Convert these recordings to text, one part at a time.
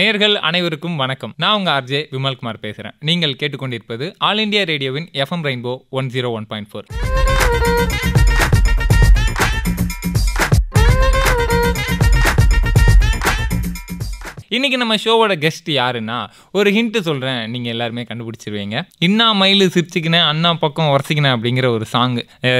நேர்கள் அனைவருக்கும் வணக்கம் நான் உங்க ஆர்ஜே விமல்குமார் பேசுறேன் நீங்கள் கேட்டுக்கொண்டிருப்பது ஆல் இண்டியா ரேடியோவின் FM rainbow one zero one point four இன்றைக்கி நம்ம ஷோவோட கெஸ்ட் யாருன்னா ஒரு ஹிண்ட்டு சொல்கிறேன் நீங்கள் எல்லாருமே கண்டுபிடிச்சிருவீங்க இன்னா மயில் சிரிச்சுக்கினேன் அண்ணா பக்கம் உரசிக்கினேன் அப்படிங்கிற ஒரு சாங்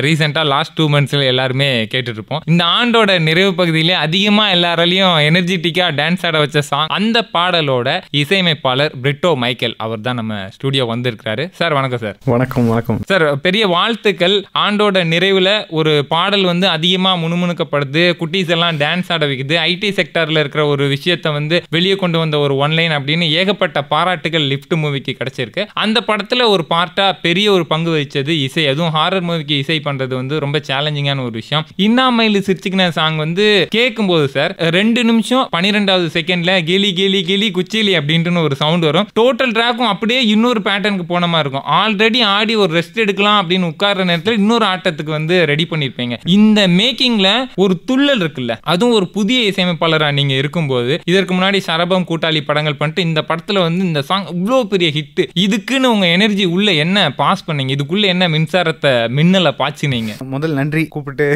ரீசெண்டாக லாஸ்ட் டூ மந்த்ஸில் எல்லாருமே கேட்டுட்ருப்போம் இந்த ஆண்டோட நிறைவு பகுதியிலே அதிகமாக எல்லாராலையும் எனர்ஜிட்டிக்காக டான்ஸ் ஆட வச்ச சாங் அந்த பாடலோட இசையமைப்பாளர் பிரிட்டோ மைக்கேல் அவர் தான் நம்ம ஸ்டுடியோ வந்திருக்கிறாரு சார் வணக்கம் சார் வணக்கம் வணக்கம் சார் பெரிய வாழ்த்துக்கள் ஆண்டோட நிறைவில் ஒரு பாடல் வந்து அதிகமாக முணுமுணுக்கப்படுது குட்டீஸ் எல்லாம் டான்ஸ் ஆட வைக்குது ஐடி செக்டரில் இருக்கிற ஒரு விஷயத்தை வந்து வெளியே கொண்டு வந்த ஒரு ஒன்லைன் அப்படின்னு ஏகப்பட்ட பாராட்டுகள் லிஃப்ட் மூவிக்கு கிடைச்சிருக்கு அந்த படத்தில் ஒரு பார்ட்டாக பெரிய ஒரு பங்கு வகிச்சது இசை அதுவும் ஹாரர் மூவிக்கு இசை பண்ணுறது வந்து ரொம்ப சேலஞ்சிங்கான ஒரு விஷயம் இன்னாமயில் சிரிச்சுக்கின சாங் வந்து கேட்கும்போது சார் ரெண்டு நிமிஷம் பன்னிரெண்டாவது செகண்டில் கிளி கிளி கிளி குச்சிலி அப்படின்ட்டுன்னு ஒரு சவுண்ட் வரும் டோட்டல் ட்ராக்கும் அப்படியே இன்னொரு பேட்டர்னுக்கு போன மாதிரி இருக்கும் ஆல்ரெடி ஆடி ஒரு ரெஸ்ட் எடுக்கலாம் அப்படின்னு உட்கார்ற நேரத்தில் இன்னொரு ஆட்டத்துக்கு வந்து ரெடி பண்ணியிருப்பீங்க இந்த மேக்கிங்கில் ஒரு துள்ளல் இருக்குல்ல அதுவும் ஒரு புதிய இசையமைப்பாளராக நீங்கள் இருக்கும்போது இதற்கு முன்னாடி சரபம் கூட்டாளி படங்கள் பண்ணிட்டு இந்த படத்தில் வந்து இந்த சாங் இவ்வளோ பெரிய ஹிட்டு இதுக்குன்னு உங்கள் எனர்ஜி உள்ளே என்ன பாஸ் பண்ணீங்க இதுக்குள்ளே என்ன மின்சாரத்தை மின்னலை பாய்ச்சினீங்க முதல் நன்றி கூப்பிட்டு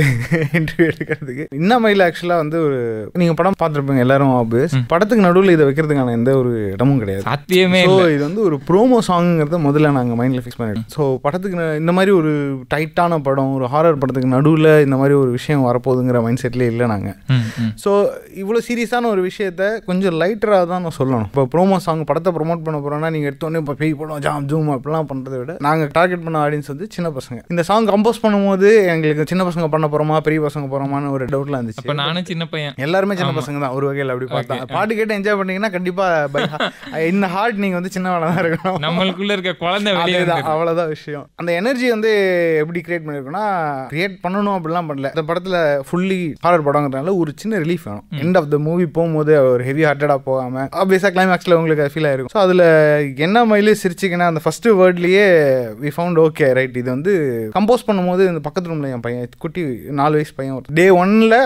இன்டர்வியூ எடுக்கிறதுக்கு மயில் ஆக்சுவலாக வந்து ஒரு நீங்கள் படம் பார்த்துருப்பீங்க எல்லாரும் ஆபியஸ் படத்துக்கு நடுவில் இதை வைக்கிறதுக்கான எந்த ஒரு இடமும் கிடையாது சத்தியமே ஸோ இது வந்து ஒரு ப்ரோமோ சாங்குங்கிறத முதல்ல நாங்கள் மைண்டில் ஃபிக்ஸ் பண்ணிடுவோம் ஸோ படத்துக்கு இந்த மாதிரி ஒரு டைட்டான படம் ஒரு ஹாரர் படத்துக்கு நடுவில் இந்த மாதிரி ஒரு விஷயம் வரப்போகுதுங்கிற மைண்ட் செட்லேயே இல்லை நாங்கள் ஸோ இவ்வளோ சீரியஸான ஒரு விஷயத்த கொஞ்சம் லைட்டராக தான் நான் சொல்லணும் இப்போ ப்ரோமோ சாங் படத்தை ப்ரொமோட் பண்ண போகிறோன்னா நீங்கள் எடுத்தோன்னே இப்போ பெய் படம் ஜாம் ஜூம் அப்படிலாம் பண்ணுறதை விட நாங்கள் டார்கெட் பண்ண ஆடியன்ஸ் வந்து சின்ன பசங்க இந்த சாங் கம்போஸ் பண்ணும்போது எங்களுக்கு சின்ன பசங்க பண்ண போகிறோமா பெரிய பசங்க போகிறோமான்னு ஒரு டவுட்லாம் இருந்துச்சு நானும் சின்ன பையன் எல்லாருமே சின்ன பசங்க தான் ஒரு வகையில் அப்படி பார்த்தா பாட்டு கேட்டு என்ஜாய் பண்ணீங்கன்னா கண்டிப்பாக இந்த ஹார்ட் நீங்கள் வந்து சின்ன தான் இருக்கணும் நம்மளுக்குள்ள இருக்க குழந்தை தான் அவ்வளோதான் விஷயம் அந்த எனர்ஜி வந்து எப்படி கிரியேட் பண்ணியிருக்கோன்னா கிரியேட் பண்ணணும் அப்படிலாம் பண்ணல இந்த படத்தில் ஃபுல்லி ஹாரர் படங்கிறதுனால ஒரு சின்ன ரிலீஃப் வேணும் எண்ட் ஆஃப் த மூவி போகும்போது ஒரு ஹெவி ஹார்ட்டட் ஓவராக போகாமல் ஆப்வியஸாக கிளைமேக்ஸில் உங்களுக்கு ஃபீல் ஆயிருக்கும் ஸோ அதில் என்ன மயிலே சிரிச்சிங்கன்னா அந்த ஃபஸ்ட்டு வேர்ட்லேயே வி ஃபவுண்ட் ஓகே ரைட் இது வந்து கம்போஸ் பண்ணும்போது இந்த பக்கத்து ரூமில் என் பையன் குட்டி நாலு வயசு பையன் ஒரு டே ஒன்னில்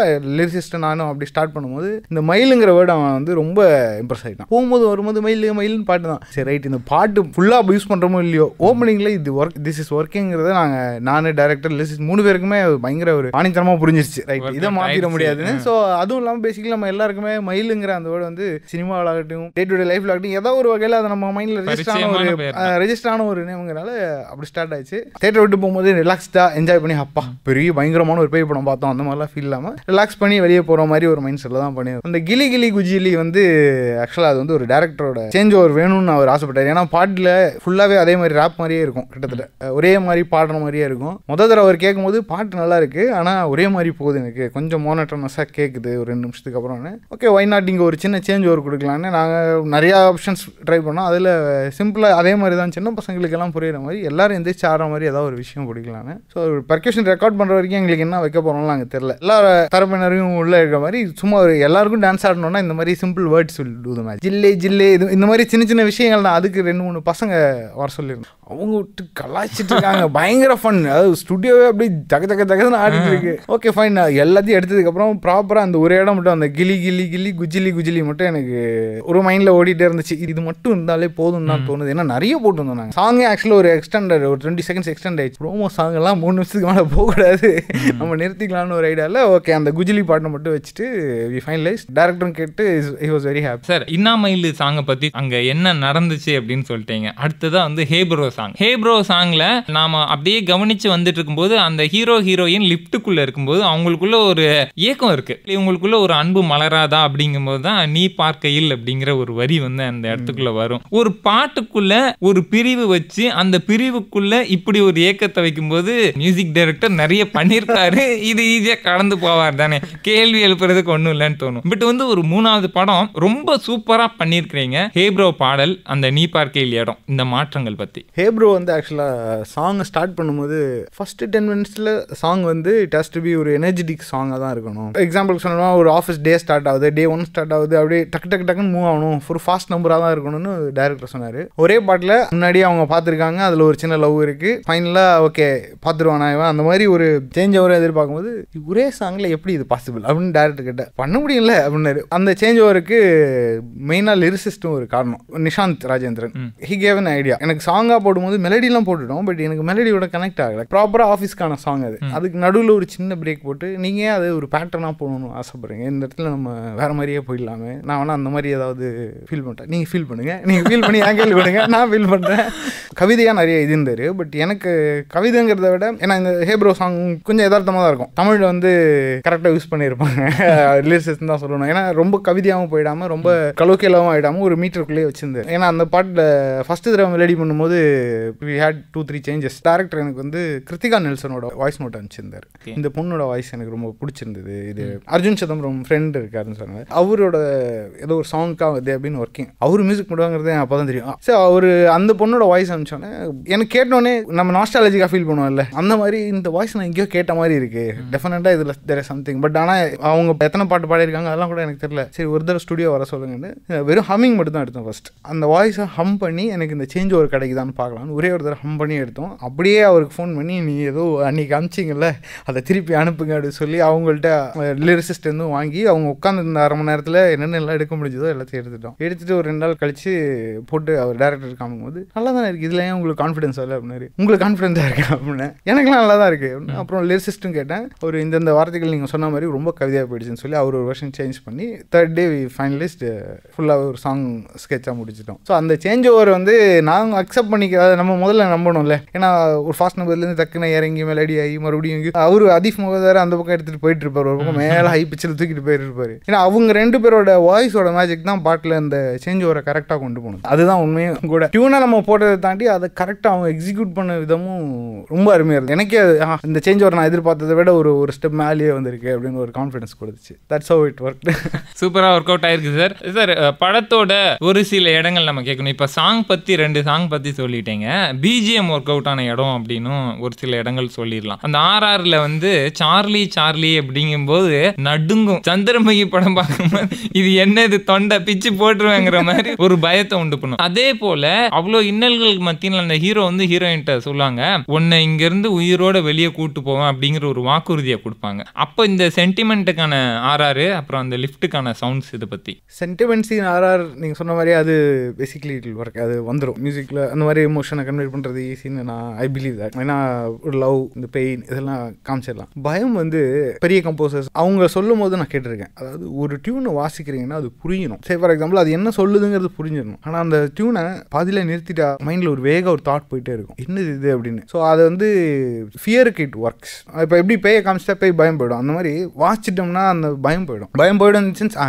லிரிசிஸ்ட் நானும் அப்படி ஸ்டார்ட் பண்ணும்போது இந்த மயிலுங்கிற வேர்டு அவன் வந்து ரொம்ப இம்ப்ரெஸ் ஆகிட்டான் போகும்போது வரும்போது மயில் மயிலுன்னு பாட்டு தான் சரி ரைட் இந்த பாட்டு ஃபுல்லாக யூஸ் பண்ணுறோமோ இல்லையோ ஓப்பனிங்கில் இது ஒர்க் திஸ் இஸ் ஒர்க்கிங்கிறத நாங்கள் நானே டேரக்டர் லிரிசிஸ்ட் மூணு பேருக்குமே பயங்கர ஒரு ஆணித்தரமாக புரிஞ்சிருச்சு ரைட் இதை மாற்றிட முடியாதுன்னு ஸோ அதுவும் இல்லாமல் பேசிக்கலாம் நம்ம எல்லாருக்குமே மயிலுங்கிற அந்த வேர்டு வந்து சினிமாவிலாகட்டும் டே டு டே லைஃப்ல ஆகட்டும் ஏதோ ஒரு வகையில் அதை நம்ம மைண்ட்ல ரெஜிஸ்டர் ஆன ஒரு ரெஜிஸ்டர் ஆன ஒரு நேம்ங்கிறனால அப்படி ஸ்டார்ட் ஆயிடுச்சு தேட்டர் விட்டு போகும்போது ரிலாக்ஸ்டாக என்ஜாய் பண்ணி அப்பா பெரிய பயங்கரமான ஒரு பேய் படம் பார்த்தோம் அந்த மாதிரிலாம் ஃபீல் இல்லாமல் ரிலாக்ஸ் பண்ணி வெளியே போகிற மாதிரி ஒரு மைண்ட் செட்டில் தான் பண்ணி அந்த கிளி கிளி குஜிலி வந்து ஆக்சுவலாக அது வந்து ஒரு டேரக்டரோட சேஞ்ச் ஓவர் வேணும்னு அவர் ஆசைப்பட்டார் ஏன்னா பாட்டில் ஃபுல்லாவே அதே மாதிரி ரேப் மாதிரியே இருக்கும் கிட்டத்தட்ட ஒரே மாதிரி பாடுற மாதிரியே இருக்கும் முத தடவை அவர் கேட்கும்போது பாட்டு நல்லா இருக்கு ஆனால் ஒரே மாதிரி போகுது எனக்கு கொஞ்சம் மோனட்டனஸாக கேட்குது ஒரு ரெண்டு நிமிஷத்துக்கு அப்புறம் ஓகே ஒய் நாட் இங்கே ஒரு சின்ன சேஞ்ச் சோறு கொடுக்கலான்னு நாங்கள் நிறையா ஆப்ஷன்ஸ் ட்ரை பண்ணோம் அதில் சிம்பிளாக அதே மாதிரி தான் சின்ன பசங்களுக்கெல்லாம் புரியிற மாதிரி எல்லோரும் எந்திரிச்சு ஆடுற மாதிரி ஏதாவது ஒரு விஷயம் பிடிக்கலான்னு ஸோ பர்கேஷன் ரெக்கார்ட் பண்ணுற வரைக்கும் எங்களுக்கு என்ன வைக்க போகிறோம்லாம் நாங்கள் தெரில எல்லா தரப்பினரையும் உள்ளே இருக்கிற மாதிரி சும்மா ஒரு எல்லாருக்கும் டான்ஸ் ஆடணும்னா இந்த மாதிரி simple words to the match ஜில்லே ஜில்லே இது இந்த மாதிரி சின்ன சின்ன விஷயங்கள் தான் அதுக்கு ரெண்டு மூணு பசங்க வர சொல்லியிருந்தோம் அவங்க விட்டு கலாய்ச்சிட்டு இருக்காங்க பயங்கர ஃபன் அதாவது ஸ்டுடியோவே அப்படியே தக தக தகன்னு ஆடிட்டு இருக்கு ஓகே ஃபைன் எல்லாத்தையும் எடுத்ததுக்கப்புறம் ப்ராப்பராக அந்த ஒரு இடம் மட்டும் அந்த கிளி கிளி கிளி குஜிலி குஜிலி மட்டும் எனக்கு ஒரு மைண்டில் ஓடிட்டே இருந்துச்சு இது மட்டும் இருந்தாலே போதும் தான் தோணுது ஏன்னா நிறைய போட்டுருந்தோம் நாங்கள் சாங்கே ஆக்சுவலாக ஒரு எக்ஸ்டெண்டட் ஒரு டுவெண்ட்டி செகண்ட்ஸ் எக்ஸ்டெண்ட் ஆயிடுச்சு ப்ரோமோ சாங்கெல்லாம் மூணு நிமிஷத்துக்கு மேலே போகக்கூடாது நம்ம நிறுத்திக்கலாம்னு ஒரு ஐடியாவில் ஓகே அந்த குஜிலி பாட்டை மட்டும் வச்சுட்டு வி ஃபைனலைஸ் டேரக்டரும் கேட்டு he was very happy sir இன்னாமயில் சாங்கை பற்றி அங்கே என்ன நடந்துச்சு அப்படின்னு சொல்லிட்டீங்க அடுத்ததான் வந்து ஹேப்ரோ சாங் ஹேப்ரோ சாங்கில் நாம் அப்படியே கவனித்து வந்துட்டு இருக்கும்போது அந்த ஹீரோ ஹீரோயின் லிஃப்ட்டுக்குள்ளே இருக்கும்போது அவங்களுக்குள்ள ஒரு ஏக்கம் இருக்குது இவங்களுக்குள்ள ஒரு அன்பு மலராதா அப்படிங்கும்போது தான் நீ பார்க்கையில் அப்படிங்கிற ஒரு வரி வந்து அந்த இடத்துக்குள்ள வரும் ஒரு பாட்டுக்குள்ள ஒரு பிரிவு வச்சு அந்த பிரிவுக்குள்ள இப்படி ஒரு ஏக்கத்தை வைக்கும்போது மியூசிக் டைரக்டர் நிறைய பண்ணியிருக்காரு இது ஈஸியாக கடந்து போவார் தானே கேள்வி எழுப்புறதுக்கு ஒன்றும் இல்லைன்னு தோணும் பட் வந்து ஒரு மூணாவது படம் ரொம்ப சூப்பராக பண்ணியிருக்கிறீங்க ஹேப்ரோ பாடல் அந்த நீ பார்க்கையில் இடம் இந்த மாற்றங்கள் பற்றி ஹேப்ரோ வந்து ஆக்சுவலாக சாங் ஸ்டார்ட் பண்ணும்போது ஃபஸ்ட்டு டென் மினிட்ஸில் சாங் வந்து இட் டு பி ஒரு எனர்ஜெட்டிக் சாங்காக தான் இருக்கணும் எக்ஸாம்பிள் சொல்லணும்னா ஒரு ஆஃபீஸ் டே ஸ்டார்ட் ஆகுது டே ஒன் ஸ்டார்ட் ஆகுது அப்படியே டக்கு டக்கு டக்குன்னு மூவ் ஆகணும் ஒரு ஃபாஸ்ட் நம்பராக தான் இருக்கணும்னு டேரக்டர் சொன்னார் ஒரே பாட்டில் முன்னாடி அவங்க பார்த்துருக்காங்க அதில் ஒரு சின்ன லவ் இருக்குது ஃபைனலாக ஓகே பார்த்துருவான் நான் அந்த மாதிரி ஒரு சேஞ்ச் ஓவரை எதிர்பார்க்கும்போது ஒரே சாங்கில் எப்படி இது பாசிபிள் அப்படின்னு டேரக்டர் கேட்டேன் பண்ண முடியல அப்படின்னாரு அந்த சேஞ்ச் ஓவருக்கு மெயினாக லிரிசிஸ்ட்டும் ஒரு காரணம் Nishanth Rajendran he gave an idea எனக்கு சாங்காக போடும்போது மெலடிலாம் போட்டுட்டோம் பட் எனக்கு மெலடியோட கனெக்ட் ஆகலை ப்ராப்பராக ஆஃபீஸ்க்கான சாங் அது அதுக்கு நடுவில் ஒரு சின்ன பிரேக் போட்டு நீங்கள் அது ஒரு பேட்டர்னாக போடணும்னு ஆசைப்படுறீங்க இந்த இடத்துல நம்ம வேறு மாதிரியே போயிடலாமே நான் நான் வேணால் அந்த மாதிரி ஏதாவது ஃபீல் பண்ணுறேன் நீங்கள் ஃபீல் பண்ணுங்கள் நீங்கள் ஃபீல் பண்ணி ஏன் கேள்வி பண்ணுங்க நான் ஃபீல் பண்ணுறேன் கவிதையாக நிறைய இது இருந்தார் பட் எனக்கு கவிதைங்கிறத விட ஏன்னா இந்த ஹேப்ரோ சாங் கொஞ்சம் யதார்த்தமாக தான் இருக்கும் தமிழில் வந்து கரெக்டாக யூஸ் பண்ணியிருப்பாங்க லிரிசிஸ்ட் தான் சொல்லணும் ஏன்னா ரொம்ப கவிதையாகவும் போயிடாமல் ரொம்ப கலோக்கியலாகவும் ஆகிடாமல் ஒரு மீட்டருக்குள்ளேயே வச்சிருந்தது ஏன்னா அந்த பாட்டில் ஃபஸ்ட்டு தடவை ரெடி பண்ணும்போது we had two three changes director எனக்கு வந்து கிருத்திகா நெல்சனோட வாய்ஸ் நோட் அனுப்பிச்சிருந்தார் இந்த பொண்ணோட வாய்ஸ் எனக்கு ரொம்ப பிடிச்சிருந்தது இது அர்ஜுன் சிதம்பரம் ஃப்ரெண்ட் இருக்காருன்னு சொன்னாங்க அவரோட ஏதோ ஒரு சாங்க்காக இது அப்படின்னு ஒர்க்கிங் அவர் மியூசிக் பண்ணுவாங்கிறது அப்போ தான் தெரியும் சரி அவர் அந்த பொண்ணோட வாய்ஸ் அனுப்பிச்சோன்னே எனக்கு கேட்டோன்னே நம்ம நாஸ்டாலஜிக்காக ஃபீல் பண்ணுவோம்ல அந்த மாதிரி இந்த வாய்ஸ் நான் எங்கேயோ கேட்ட மாதிரி இருக்கு டெஃபினட்டாக இதில் தெரிய சம்திங் பட் ஆனால் அவங்க எத்தனை பாட்டு பாடியிருக்காங்க அதெல்லாம் கூட எனக்கு தெரியல சரி ஒரு தடவை ஸ்டுடியோ வர சொல்லுங்கன்னு வெறும் ஹம்மிங் மட்டும் தான் எடுத்தோம் ஃபர்ஸ்ட் அந்த வாய்ஸை ஹம் பண்ணி எனக்கு இந்த சேஞ்ச் ஒரு கிடைக்குதான்னு பார்க்கலாம்னு ஒரே ஒரு தடவை ஹம் பண்ணி எடுத்தோம் அப்படியே அவருக்கு ஃபோன் பண்ணி நீ ஏதோ அன்றைக்கி அனுப்பிச்சிங்கல்ல அதை திருப்பி அனுப்புங்க அப்படின்னு சொல்லி அவங்கள்ட்ட லிரிசிஸ்ட் இருந்தும் வாங்கி அவங்க உட்காந்துருந்த அரை மணி நேரத்தில் என்னென்ன எடுக்க முடிஞ்சதோ எல்லாத்தையும் எடுத்துட்டோம் எடுத்துட்டு ஒரு ரெண்டு நாள் கழிச்சு போட்டு அவர் டேரக்டர் போது நல்லா தானே இருக்குது இதுல ஏன் உங்களுக்கு கான்ஃபிடன்ஸ் வரல அப்படின்னாரு உங்களுக்கு கான்ஃபிடன்ஸா இருக்கு அப்படின்னு எனக்குலாம் நல்லா தான் இருக்குது அப்புறம் லிரிசிஸ்டும் கேட்டேன் ஒரு இந்தந்த வார்த்தைகள் நீங்கள் சொன்ன மாதிரி ரொம்ப கவிதையா போயிடுச்சுன்னு சொல்லி அவர் ஒரு வருஷம் சேஞ்ச் பண்ணி தேர்ட் டே ஃபைனலிஸ்ட் ஃபுல்லாக ஒரு சாங் ஸ்கெட்சாக முடிச்சிட்டோம் ஸோ அந்த சேஞ்ச் ஓவர் வந்து நாங்கள் அக்செப்ட் பண்ணிக்கிறத நம்ம முதல்ல நம்பணும்ல ஏன்னா ஒரு ஃபாஸ்ட் நம்பர்லேருந்து டக்குன்னு இறங்கி மெலடி ஆகி மறுபடியும் அவர் அதிஃப் முகதார் அந்த பக்கம் எடுத்துட்டு போயிட்டு இருப்பார் ஒரு பக்கம் மேலே ஹை பிச்சில் தூக்கிட்டு போயிட்டு இருப்பாரு ஏன்னா அவங்க ரெண்டு பேரோட வாய்ஸ் வாய்ஸோட மேஜிக் தான் பாட்டில் இந்த சேஞ்ச் ஓவரை கரெக்டாக கொண்டு போகணும் அதுதான் உண்மையும் கூட டியூனை நம்ம போட்டதை தாண்டி அதை கரெக்டாக அவங்க எக்ஸிக்யூட் பண்ண விதமும் ரொம்ப அருமையாக இருக்குது எனக்கே இந்த சேஞ்ச் ஓவர் நான் எதிர்பார்த்ததை விட ஒரு ஒரு ஸ்டெப் மேலேயே வந்திருக்கு அப்படின்னு ஒரு கான்ஃபிடன்ஸ் கொடுத்துச்சு தட்ஸ் ஹவ் இட் ஒர்க் சூப்பராக ஒர்க் அவுட் ஆயிருக்கு சார் சார் படத்தோட ஒரு சில இடங்கள் நம்ம கேட்கணும் இப்போ சாங் பற்றி ரெண்டு சாங் பற்றி சொல்லிட்டேங்க பிஜிஎம் ஒர்க் அவுட் ஆன இடம் அப்படின்னும் ஒரு சில இடங்கள் சொல்லிடலாம் அந்த ஆர்ஆர்ல வந்து சார்லி சார்லி அப்படிங்கும்போது நடுங்கும் சந்திரமுகி படம் பார்க்கும்போது இது என்ன என்னது தொண்டை பிச்சு போட்டுருவேங்கிற மாதிரி ஒரு பயத்தை உண்டு பண்ணும் அதே போல அவ்வளோ இன்னல்களுக்கு மத்தியில் அந்த ஹீரோ வந்து ஹீரோயின்ட்ட சொல்லுவாங்க உன்னை இங்கேருந்து உயிரோட வெளியே கூட்டு போவேன் அப்படிங்கிற ஒரு வாக்குறுதியை கொடுப்பாங்க அப்போ இந்த சென்டிமெண்ட்டுக்கான ஆர்ஆர் அப்புறம் அந்த லிஃப்ட்டுக்கான சவுண்ட்ஸ் இதை பற்றி சென்டிமெண்ட்ஸ் ஆர்ஆர் நீங்கள் சொன்ன மாதிரி அது பேசிக்லி ஒர்க் அது வந்துடும் மியூசிக்கில் அந்த மாதிரி எமோஷனை கன்வெர்ட் பண்ணுறது ஈஸின்னு நான் ஐ பிலீவ் தட் ஏன்னா ஒரு லவ் இந்த பெயின் இதெல்லாம் காமிச்சிடலாம் பயம் வந்து பெரிய கம்போசர்ஸ் அவங்க சொல்லும் போது நான் கேட்டிருக்கேன் அதாவது ஒரு டியூனை வாசிக்கிறீங்கன்னா அது புரியணும் சரி ஃபார் எக்ஸாம்பிள் அது என்ன சொல்லுதுங்கிறது புரிஞ்சிடணும் ஆனால் அந்த டியூனை பாதியில் நிறுத்திட்டா மைண்டில் ஒரு வேக ஒரு தாட் போயிட்டே இருக்கும் என்னது இது அப்படின்னு ஸோ அது வந்து ஃபியருக்கு இட் ஒர்க்ஸ் இப்போ எப்படி பேய காமிச்சிட்டா பேய் பயம் போயிடும் அந்த மாதிரி வாசிச்சிட்டோம்னா அந்த பயம் போயிடும் பயம் போயிடும் சென்ஸ் ஆ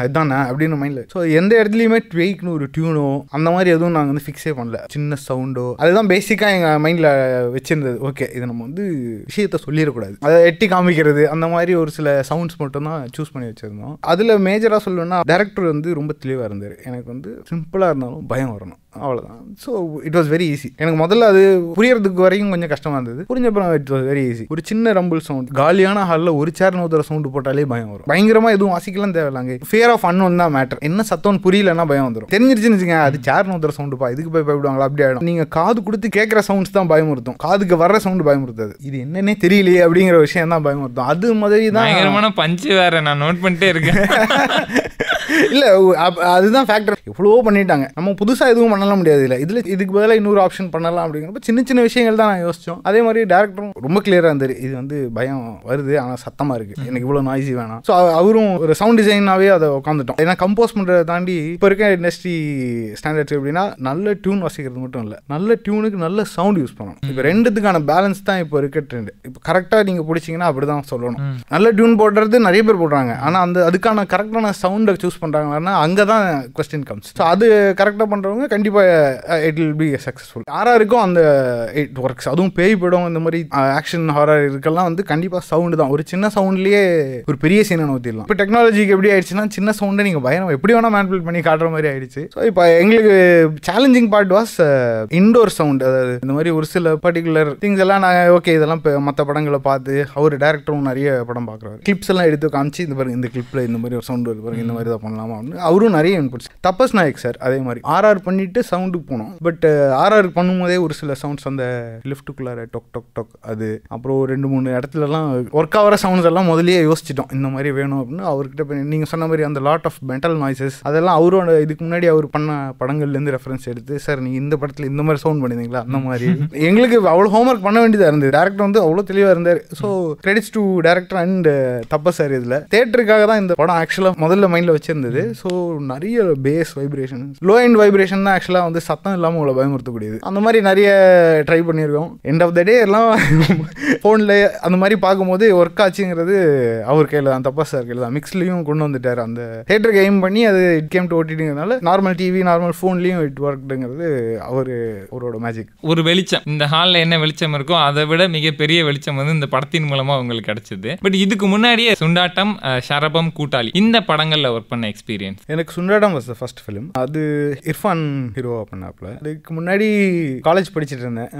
அப்படின்னு மைண்டில் ஸோ எந்த இடத்துலையுமே ட்வெய்க்னு ஒரு டியூனோ அந்த மாதிரி எதுவும் நாங்கள் வந்து ஃபிக்ஸே பண்ணல சின்ன சவுண்டோ அதுதான் பேசிக்காக எங்கள் மைண்டில் வச்சிருந்தது ஓகே இது நம்ம வந்து விஷயத்த சொல்லிடக்கூடாது அதை எட்டி காமிக்கிறது அந்த மாதிரி ஒரு சில சவுண்ட்ஸ் மட்டும் தான் சூஸ் பண்ணி வச்சிருந்தோம் அதில் மேஜராக சொல்லணும்னா டேரக்ட் டாக்டர் வந்து ரொம்ப தெளிவாக இருந்தார் எனக்கு வந்து சிம்பிளாக இருந்தாலும் பயம் வரணும் அவ்வளோதான் so it was very easy எனக்கு முதல்ல அது புரியறதுக்கு வரைக்கும் கொஞ்சம் கஷ்டமாக இருந்தது புரிஞ்சப்பறம் இட் வாஸ் வெரி ஈஸி ஒரு சின்ன ரம்பிள் சவுண்ட் காலியான ஹாலில் ஒரு சேர் நோத்துற சவுண்டு போட்டாலே பயம் வரும் பயங்கரமாக எதுவும் வாசிக்கலாம் தேவையில்லாங்க ஃபியர் ஆஃப் அன்னோன் தான் மேட்டர் என்ன சத்தம்னு புரியலன்னா பயம் வந்துடும் தெரிஞ்சிருச்சுன்னு வச்சுக்கோங்க அது சேர் நோத்துற சவுண்டுப்பா இதுக்கு போய் பயப்படுவாங்களா அப்படி ஆகிடும் நீங்கள் காது கொடுத்து கேட்குற சவுண்ட்ஸ் தான் பயமுறுத்தும் காதுக்கு வர சவுண்டு பயமுறுத்தாது இது என்னன்னே தெரியலையே அப்படிங்கிற விஷயம் தான் பயமுறுத்தும் அது மாதிரி தான் பயங்கரமான பஞ்சு வேற நான் நோட் பண்ணிட்டே இருக்கேன் இல்லை அதுதான் ஃபேக்டர் எவ்வளவோ பண்ணிட்டாங்க நம்ம புதுசாக எதுவும் பண்ணலாம் முடியாது இல்லை இதில் இதுக்கு பதிலாக இன்னொரு ஆப்ஷன் பண்ணலாம் அப்படிங்கிறப்ப சின்ன சின்ன விஷயங்கள் தான் நான் யோசித்தோம் அதே மாதிரி டேரக்டரும் ரொம்ப கிளியராக இருந்தார் இது வந்து பயம் வருது ஆனால் சத்தமாக இருக்குது எனக்கு இவ்வளோ நாய்ஸி வேணாம் ஸோ அவரும் ஒரு சவுண்ட் டிசைனாகவே அதை உட்காந்துட்டோம் ஏன்னா கம்போஸ் பண்ணுறதை தாண்டி இப்போ இருக்க இண்டஸ்ட்ரி ஸ்டாண்டர்ட் எப்படின்னா நல்ல டியூன் வாசிக்கிறது மட்டும் இல்லை நல்ல டியூனுக்கு நல்ல சவுண்ட் யூஸ் பண்ணணும் இப்போ ரெண்டுத்துக்கான பேலன்ஸ் தான் இப்போ இருக்க ட்ரெண்ட் இப்போ கரெக்டாக நீங்கள் பிடிச்சிங்கன்னா அப்படி தான் சொல்லணும் நல்ல டியூன் போடுறது நிறைய பேர் போடுறாங்க ஆனால் அந்த அதுக்கான கரெக்டான சவுண்டை சூஸ் பண்ண பண்ணுறாங்களான்னா அங்கே தான் கொஸ்டின் கம்ஸ் ஸோ அது கரெக்டாக பண்ணுறவங்க கண்டிப்பாக uh, it will be successful யாராருக்கும் அந்த இட் ஒர்க்ஸ் அதுவும் பேய் படம் இந்த மாதிரி ஆக்ஷன் uh, ஹாரர் இருக்கெல்லாம் வந்து கண்டிப்பாக சவுண்டு தான் ஒரு சின்ன சவுண்ட்லேயே ஒரு பெரிய சீனை நோத்திடலாம் இப்போ டெக்னாலஜிக்கு எப்படி ஆயிடுச்சுன்னா சின்ன சவுண்டை நீங்கள் பயணம் எப்படி வேணால் மேன்பில் பண்ணி காட்டுற மாதிரி ஆயிடுச்சு ஸோ இப்போ எங்களுக்கு challenging part was indoor sound அதாவது இந்த மாதிரி ஒரு சில பர்டிகுலர் திங்ஸ் எல்லாம் நாங்கள் ஓகே இதெல்லாம் இப்போ மற்ற படங்களை பார்த்து அவர் டேரக்டரும் நிறைய படம் பார்க்குறாரு கிளிப்ஸ் எல்லாம் எடுத்து காமிச்சு இந்த பாருங்க இந்த கிளிப்பில் இந்த மாதிரி ஒரு சவுண்ட் வருது பாருங்க இந்த மாதிரி தான் பண்ணலாம் பண்ணலாமா அப்படின்னு அவரும் நிறைய இன்புட்ஸ் தப்பஸ் நாயக் சார் அதே மாதிரி ஆர்ஆர் பண்ணிவிட்டு சவுண்டுக்கு போனோம் பட் ஆர்ஆர் uh, பண்ணும்போதே ஒரு சில சவுண்ட்ஸ் அந்த லிஃப்ட்டுக்குள்ளார டொக் டொக் டொக் அது அப்புறம் ரெண்டு மூணு இடத்துலலாம் ஒர்க் ஆகிற சவுண்ட்ஸ் எல்லாம் முதலே யோசிச்சிட்டோம் இந்த மாதிரி வேணும் அப்படின்னு அவர்கிட்ட நீங்கள் சொன்ன மாதிரி அந்த லாட் ஆஃப் மென்டல் நாய்ஸஸ் அதெல்லாம் அவரோட இதுக்கு முன்னாடி அவர் பண்ண படங்கள்லேருந்து ரெஃபரன்ஸ் எடுத்து சார் நீங்கள் இந்த படத்தில் இந்த மாதிரி சவுண்ட் பண்ணியிருந்தீங்களா அந்த மாதிரி எங்களுக்கு அவ்வளோ ஹோம்ஒர்க் பண்ண வேண்டியதாக இருந்தது டேரக்டர் வந்து அவ்வளோ தெளிவாக இருந்தார் so credits uh, to director and தப்ப சார் இதில் தேட்டருக்காக தான் இந்த படம் ஆக்சுவலாக முதல்ல மைண்டில் வச்சிருந்தது இருந்தது ஸோ நிறைய bass vibration low and vibration தான் ஆக்சுவலாக வந்து சத்தம் இல்லாமல் உங்களை பயமுறுத்தக்கூடியது அந்த மாதிரி நிறைய ட்ரை பண்ணியிருக்கோம் எண்ட் ஆஃப் த டே எல்லாம் ஃபோனில் அந்த மாதிரி பார்க்கும்போது ஒர்க் ஆச்சுங்கிறது அவர் கையில் தான் தப்பா சார் கையில் தான் மிக்ஸ்லையும் கொண்டு வந்துட்டார் அந்த தேட்டருக்கு எய்ம் பண்ணி அது இட் கேம் டு ஓட்டிட்டுங்கிறதுனால நார்மல் டிவி நார்மல் ஃபோன்லேயும் இட் ஒர்க்டுங்கிறது அவர் அவரோட மேஜிக் ஒரு வெளிச்சம் இந்த ஹாலில் என்ன வெளிச்சம் இருக்கோ அதை விட மிகப்பெரிய வெளிச்சம் வந்து இந்த படத்தின் மூலமாக அவங்களுக்கு கிடச்சிது பட் இதுக்கு முன்னாடியே சுண்டாட்டம் சரபம் கூட்டாளி இந்த படங்களில் ஒர்க் பண்ண எக்ஸ்பீரியன்ஸ் எனக்கு Sundattam was the first film அது இர்ஃபான் ஹீரோ பண்ணாப்புல அதுக்கு முன்னாடி காலேஜ் படிச்சுட்டு இருந்தேன்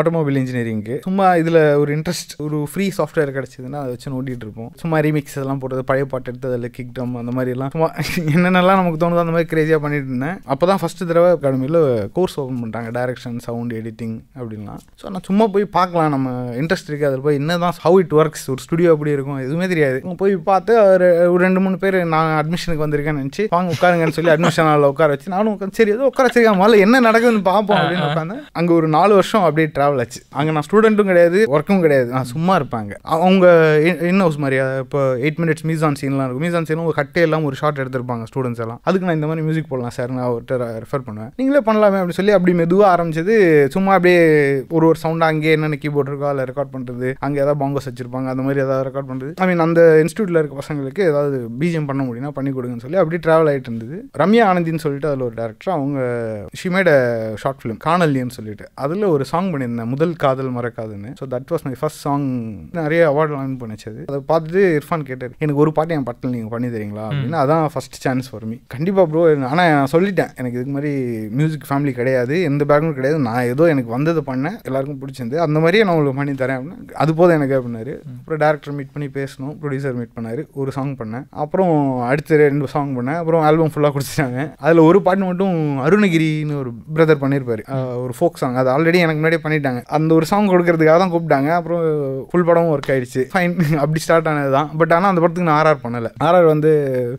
ஆட்டோமொபைல் இன்ஜினியரிங்க்கு சும்மா இதில் ஒரு இன்ட்ரெஸ்ட் ஒரு ஃப்ரீ சாஃப்ட்வேர் கிடச்சிதுன்னா அதை வச்சு நோட்டிகிட்டு இருப்போம் சும்மா ரீமிக்ஸ் எல்லாம் போட்டது பழைய பாட்டு எடுத்து அதில் கிக் டம் அந்த மாதிரி எல்லாம் சும்மா என்னென்னலாம் நமக்கு தோணுதோ அந்த மாதிரி கிரேஸியாக பண்ணிட்டு இருந்தேன் அப்போ தான் ஃபஸ்ட்டு தடவை அகாடமியில் கோர்ஸ் ஓப்பன் பண்ணுறாங்க டேரக்ஷன் சவுண்ட் எடிட்டிங் அப்படின்லாம் ஸோ நான் சும்மா போய் பார்க்கலாம் நம்ம இன்ட்ரெஸ்ட் இருக்குது அதில் போய் என்ன தான் ஹவு இட் ஒர்க்ஸ் ஒரு ஸ்டுடியோ அப்படி இருக்கும் எதுவுமே தெரியாது போய் பார்த்து ஒரு ரெண்டு மூணு பேர் நான் அட்மிஷனுக்கு வந்து வந்திருக்கேன்னு நினச்சி வாங்க உட்காருங்கன்னு சொல்லி அட்மிஷன் ஹாலில் உட்கார வச்சு நானும் உட்காந்து சரி ஏதோ உட்கார சரியா முதல்ல என்ன நடக்குதுன்னு பார்ப்போம் அப்படின்னு உட்காந்து அங்கே ஒரு நாலு வருஷம் அப்படியே ட்ராவல் ஆச்சு அங்கே நான் ஸ்டூடெண்ட்டும் கிடையாது ஒர்க்கும் கிடையாது நான் சும்மா இருப்பாங்க அவங்க இன் ஹவுஸ் மாதிரி இப்போ எயிட் மினிட்ஸ் மியூசான் சீன்லாம் இருக்கும் மியூசான் சீன் ஒரு கட்டே எல்லாம் ஒரு ஷார்ட் எடுத்திருப்பாங்க ஸ்டூடெண்ட்ஸ் எல்லாம் அதுக்கு நான் இந்த மாதிரி மியூசிக் போடலாம் சார் நான் அவர்கிட்ட ரெஃபர் பண்ணுவேன் நீங்களே பண்ணலாமே அப்படின்னு சொல்லி அப்படி மெதுவாக ஆரம்பிச்சது சும்மா அப்படியே ஒரு ஒரு சவுண்டாக அங்கே என்னென்ன கீபோர்ட் இருக்கோ அதில் ரெக்கார்ட் பண்ணுறது அங்கே ஏதாவது பாங்கோஸ் வச்சிருப்பாங்க அந்த மாதிரி ஏதாவது ரெக்கார்ட் பண்ணுறது ஐ மீன் அந்த இன்ஸ்டியூட்டில் இருக்க பசங்களுக்கு ஏதாவது பிஜிஎம் பண்ண முடியும்னா பண்ணி கொடுங்க அப்படின்னு சொல்லி அப்படி ட்ராவல் ஆகிட்டு இருந்தது ரம்யா ஆனந்தின்னு சொல்லிட்டு அதில் ஒரு டேரக்டர் அவங்க ஷிமேட ஷார்ட் ஃபிலிம் காணல்யன்னு சொல்லிட்டு அதில் ஒரு சாங் பண்ணியிருந்தேன் முதல் காதல் மறக்காதுன்னு so that was my first song நிறைய அவார்ட் லான் பண்ணிச்சது அதை பார்த்துட்டு இர்ஃபான் கேட்டார் எனக்கு ஒரு பாட்டு என் பட்டில் நீங்கள் பண்ணி தரீங்களா அப்படின்னு அதான் ஃபஸ்ட் சான்ஸ் ஃபார் மீ கண்டிப்பாக ப்ரோ ஆனால் நான் சொல்லிட்டேன் எனக்கு இதுக்கு மாதிரி மியூசிக் ஃபேமிலி கிடையாது எந்த பேக்ரவுண்ட் கிடையாது நான் ஏதோ எனக்கு வந்தது பண்ணேன் எல்லாருக்கும் பிடிச்சிருந்து அந்த மாதிரியே நான் உங்களுக்கு பண்ணி தரேன் அப்படின்னு அது போதும் எனக்கு அப்படின்னாரு அப்புறம் டேரக்டர் மீட் பண்ணி பேசணும் ப்ரொடியூசர் மீட் பண்ணார் ஒரு சாங் பண்ணேன் அப்புறம் அடுத்த ரெண்டு சாங் பண்ணேன் அப்புறம் ஆல்பம் ஃபுல்லாக கொடுத்துட்டாங்க அதில் ஒரு பாட்டு மட்டும் அருணகிரின்னு ஒரு பிரதர் பண்ணியிருப்பார் ஒரு ஃபோக் சாங் அது ஆல்ரெடி எனக்கு முன்னாடியே பண்ணிட்டாங்க அந்த ஒரு சாங் கொடுக்கறதுக்காக தான் கூப்பிட்டாங்க அப்புறம் ஃபுல் படமும் ஒர்க் ஆயிடுச்சு ஃபைன் அப்படி ஸ்டார்ட் ஆனது தான் பட் ஆனால் அந்த படத்துக்கு நான் ஆர்ஆர் பண்ணலை ஆர்ஆர் வந்து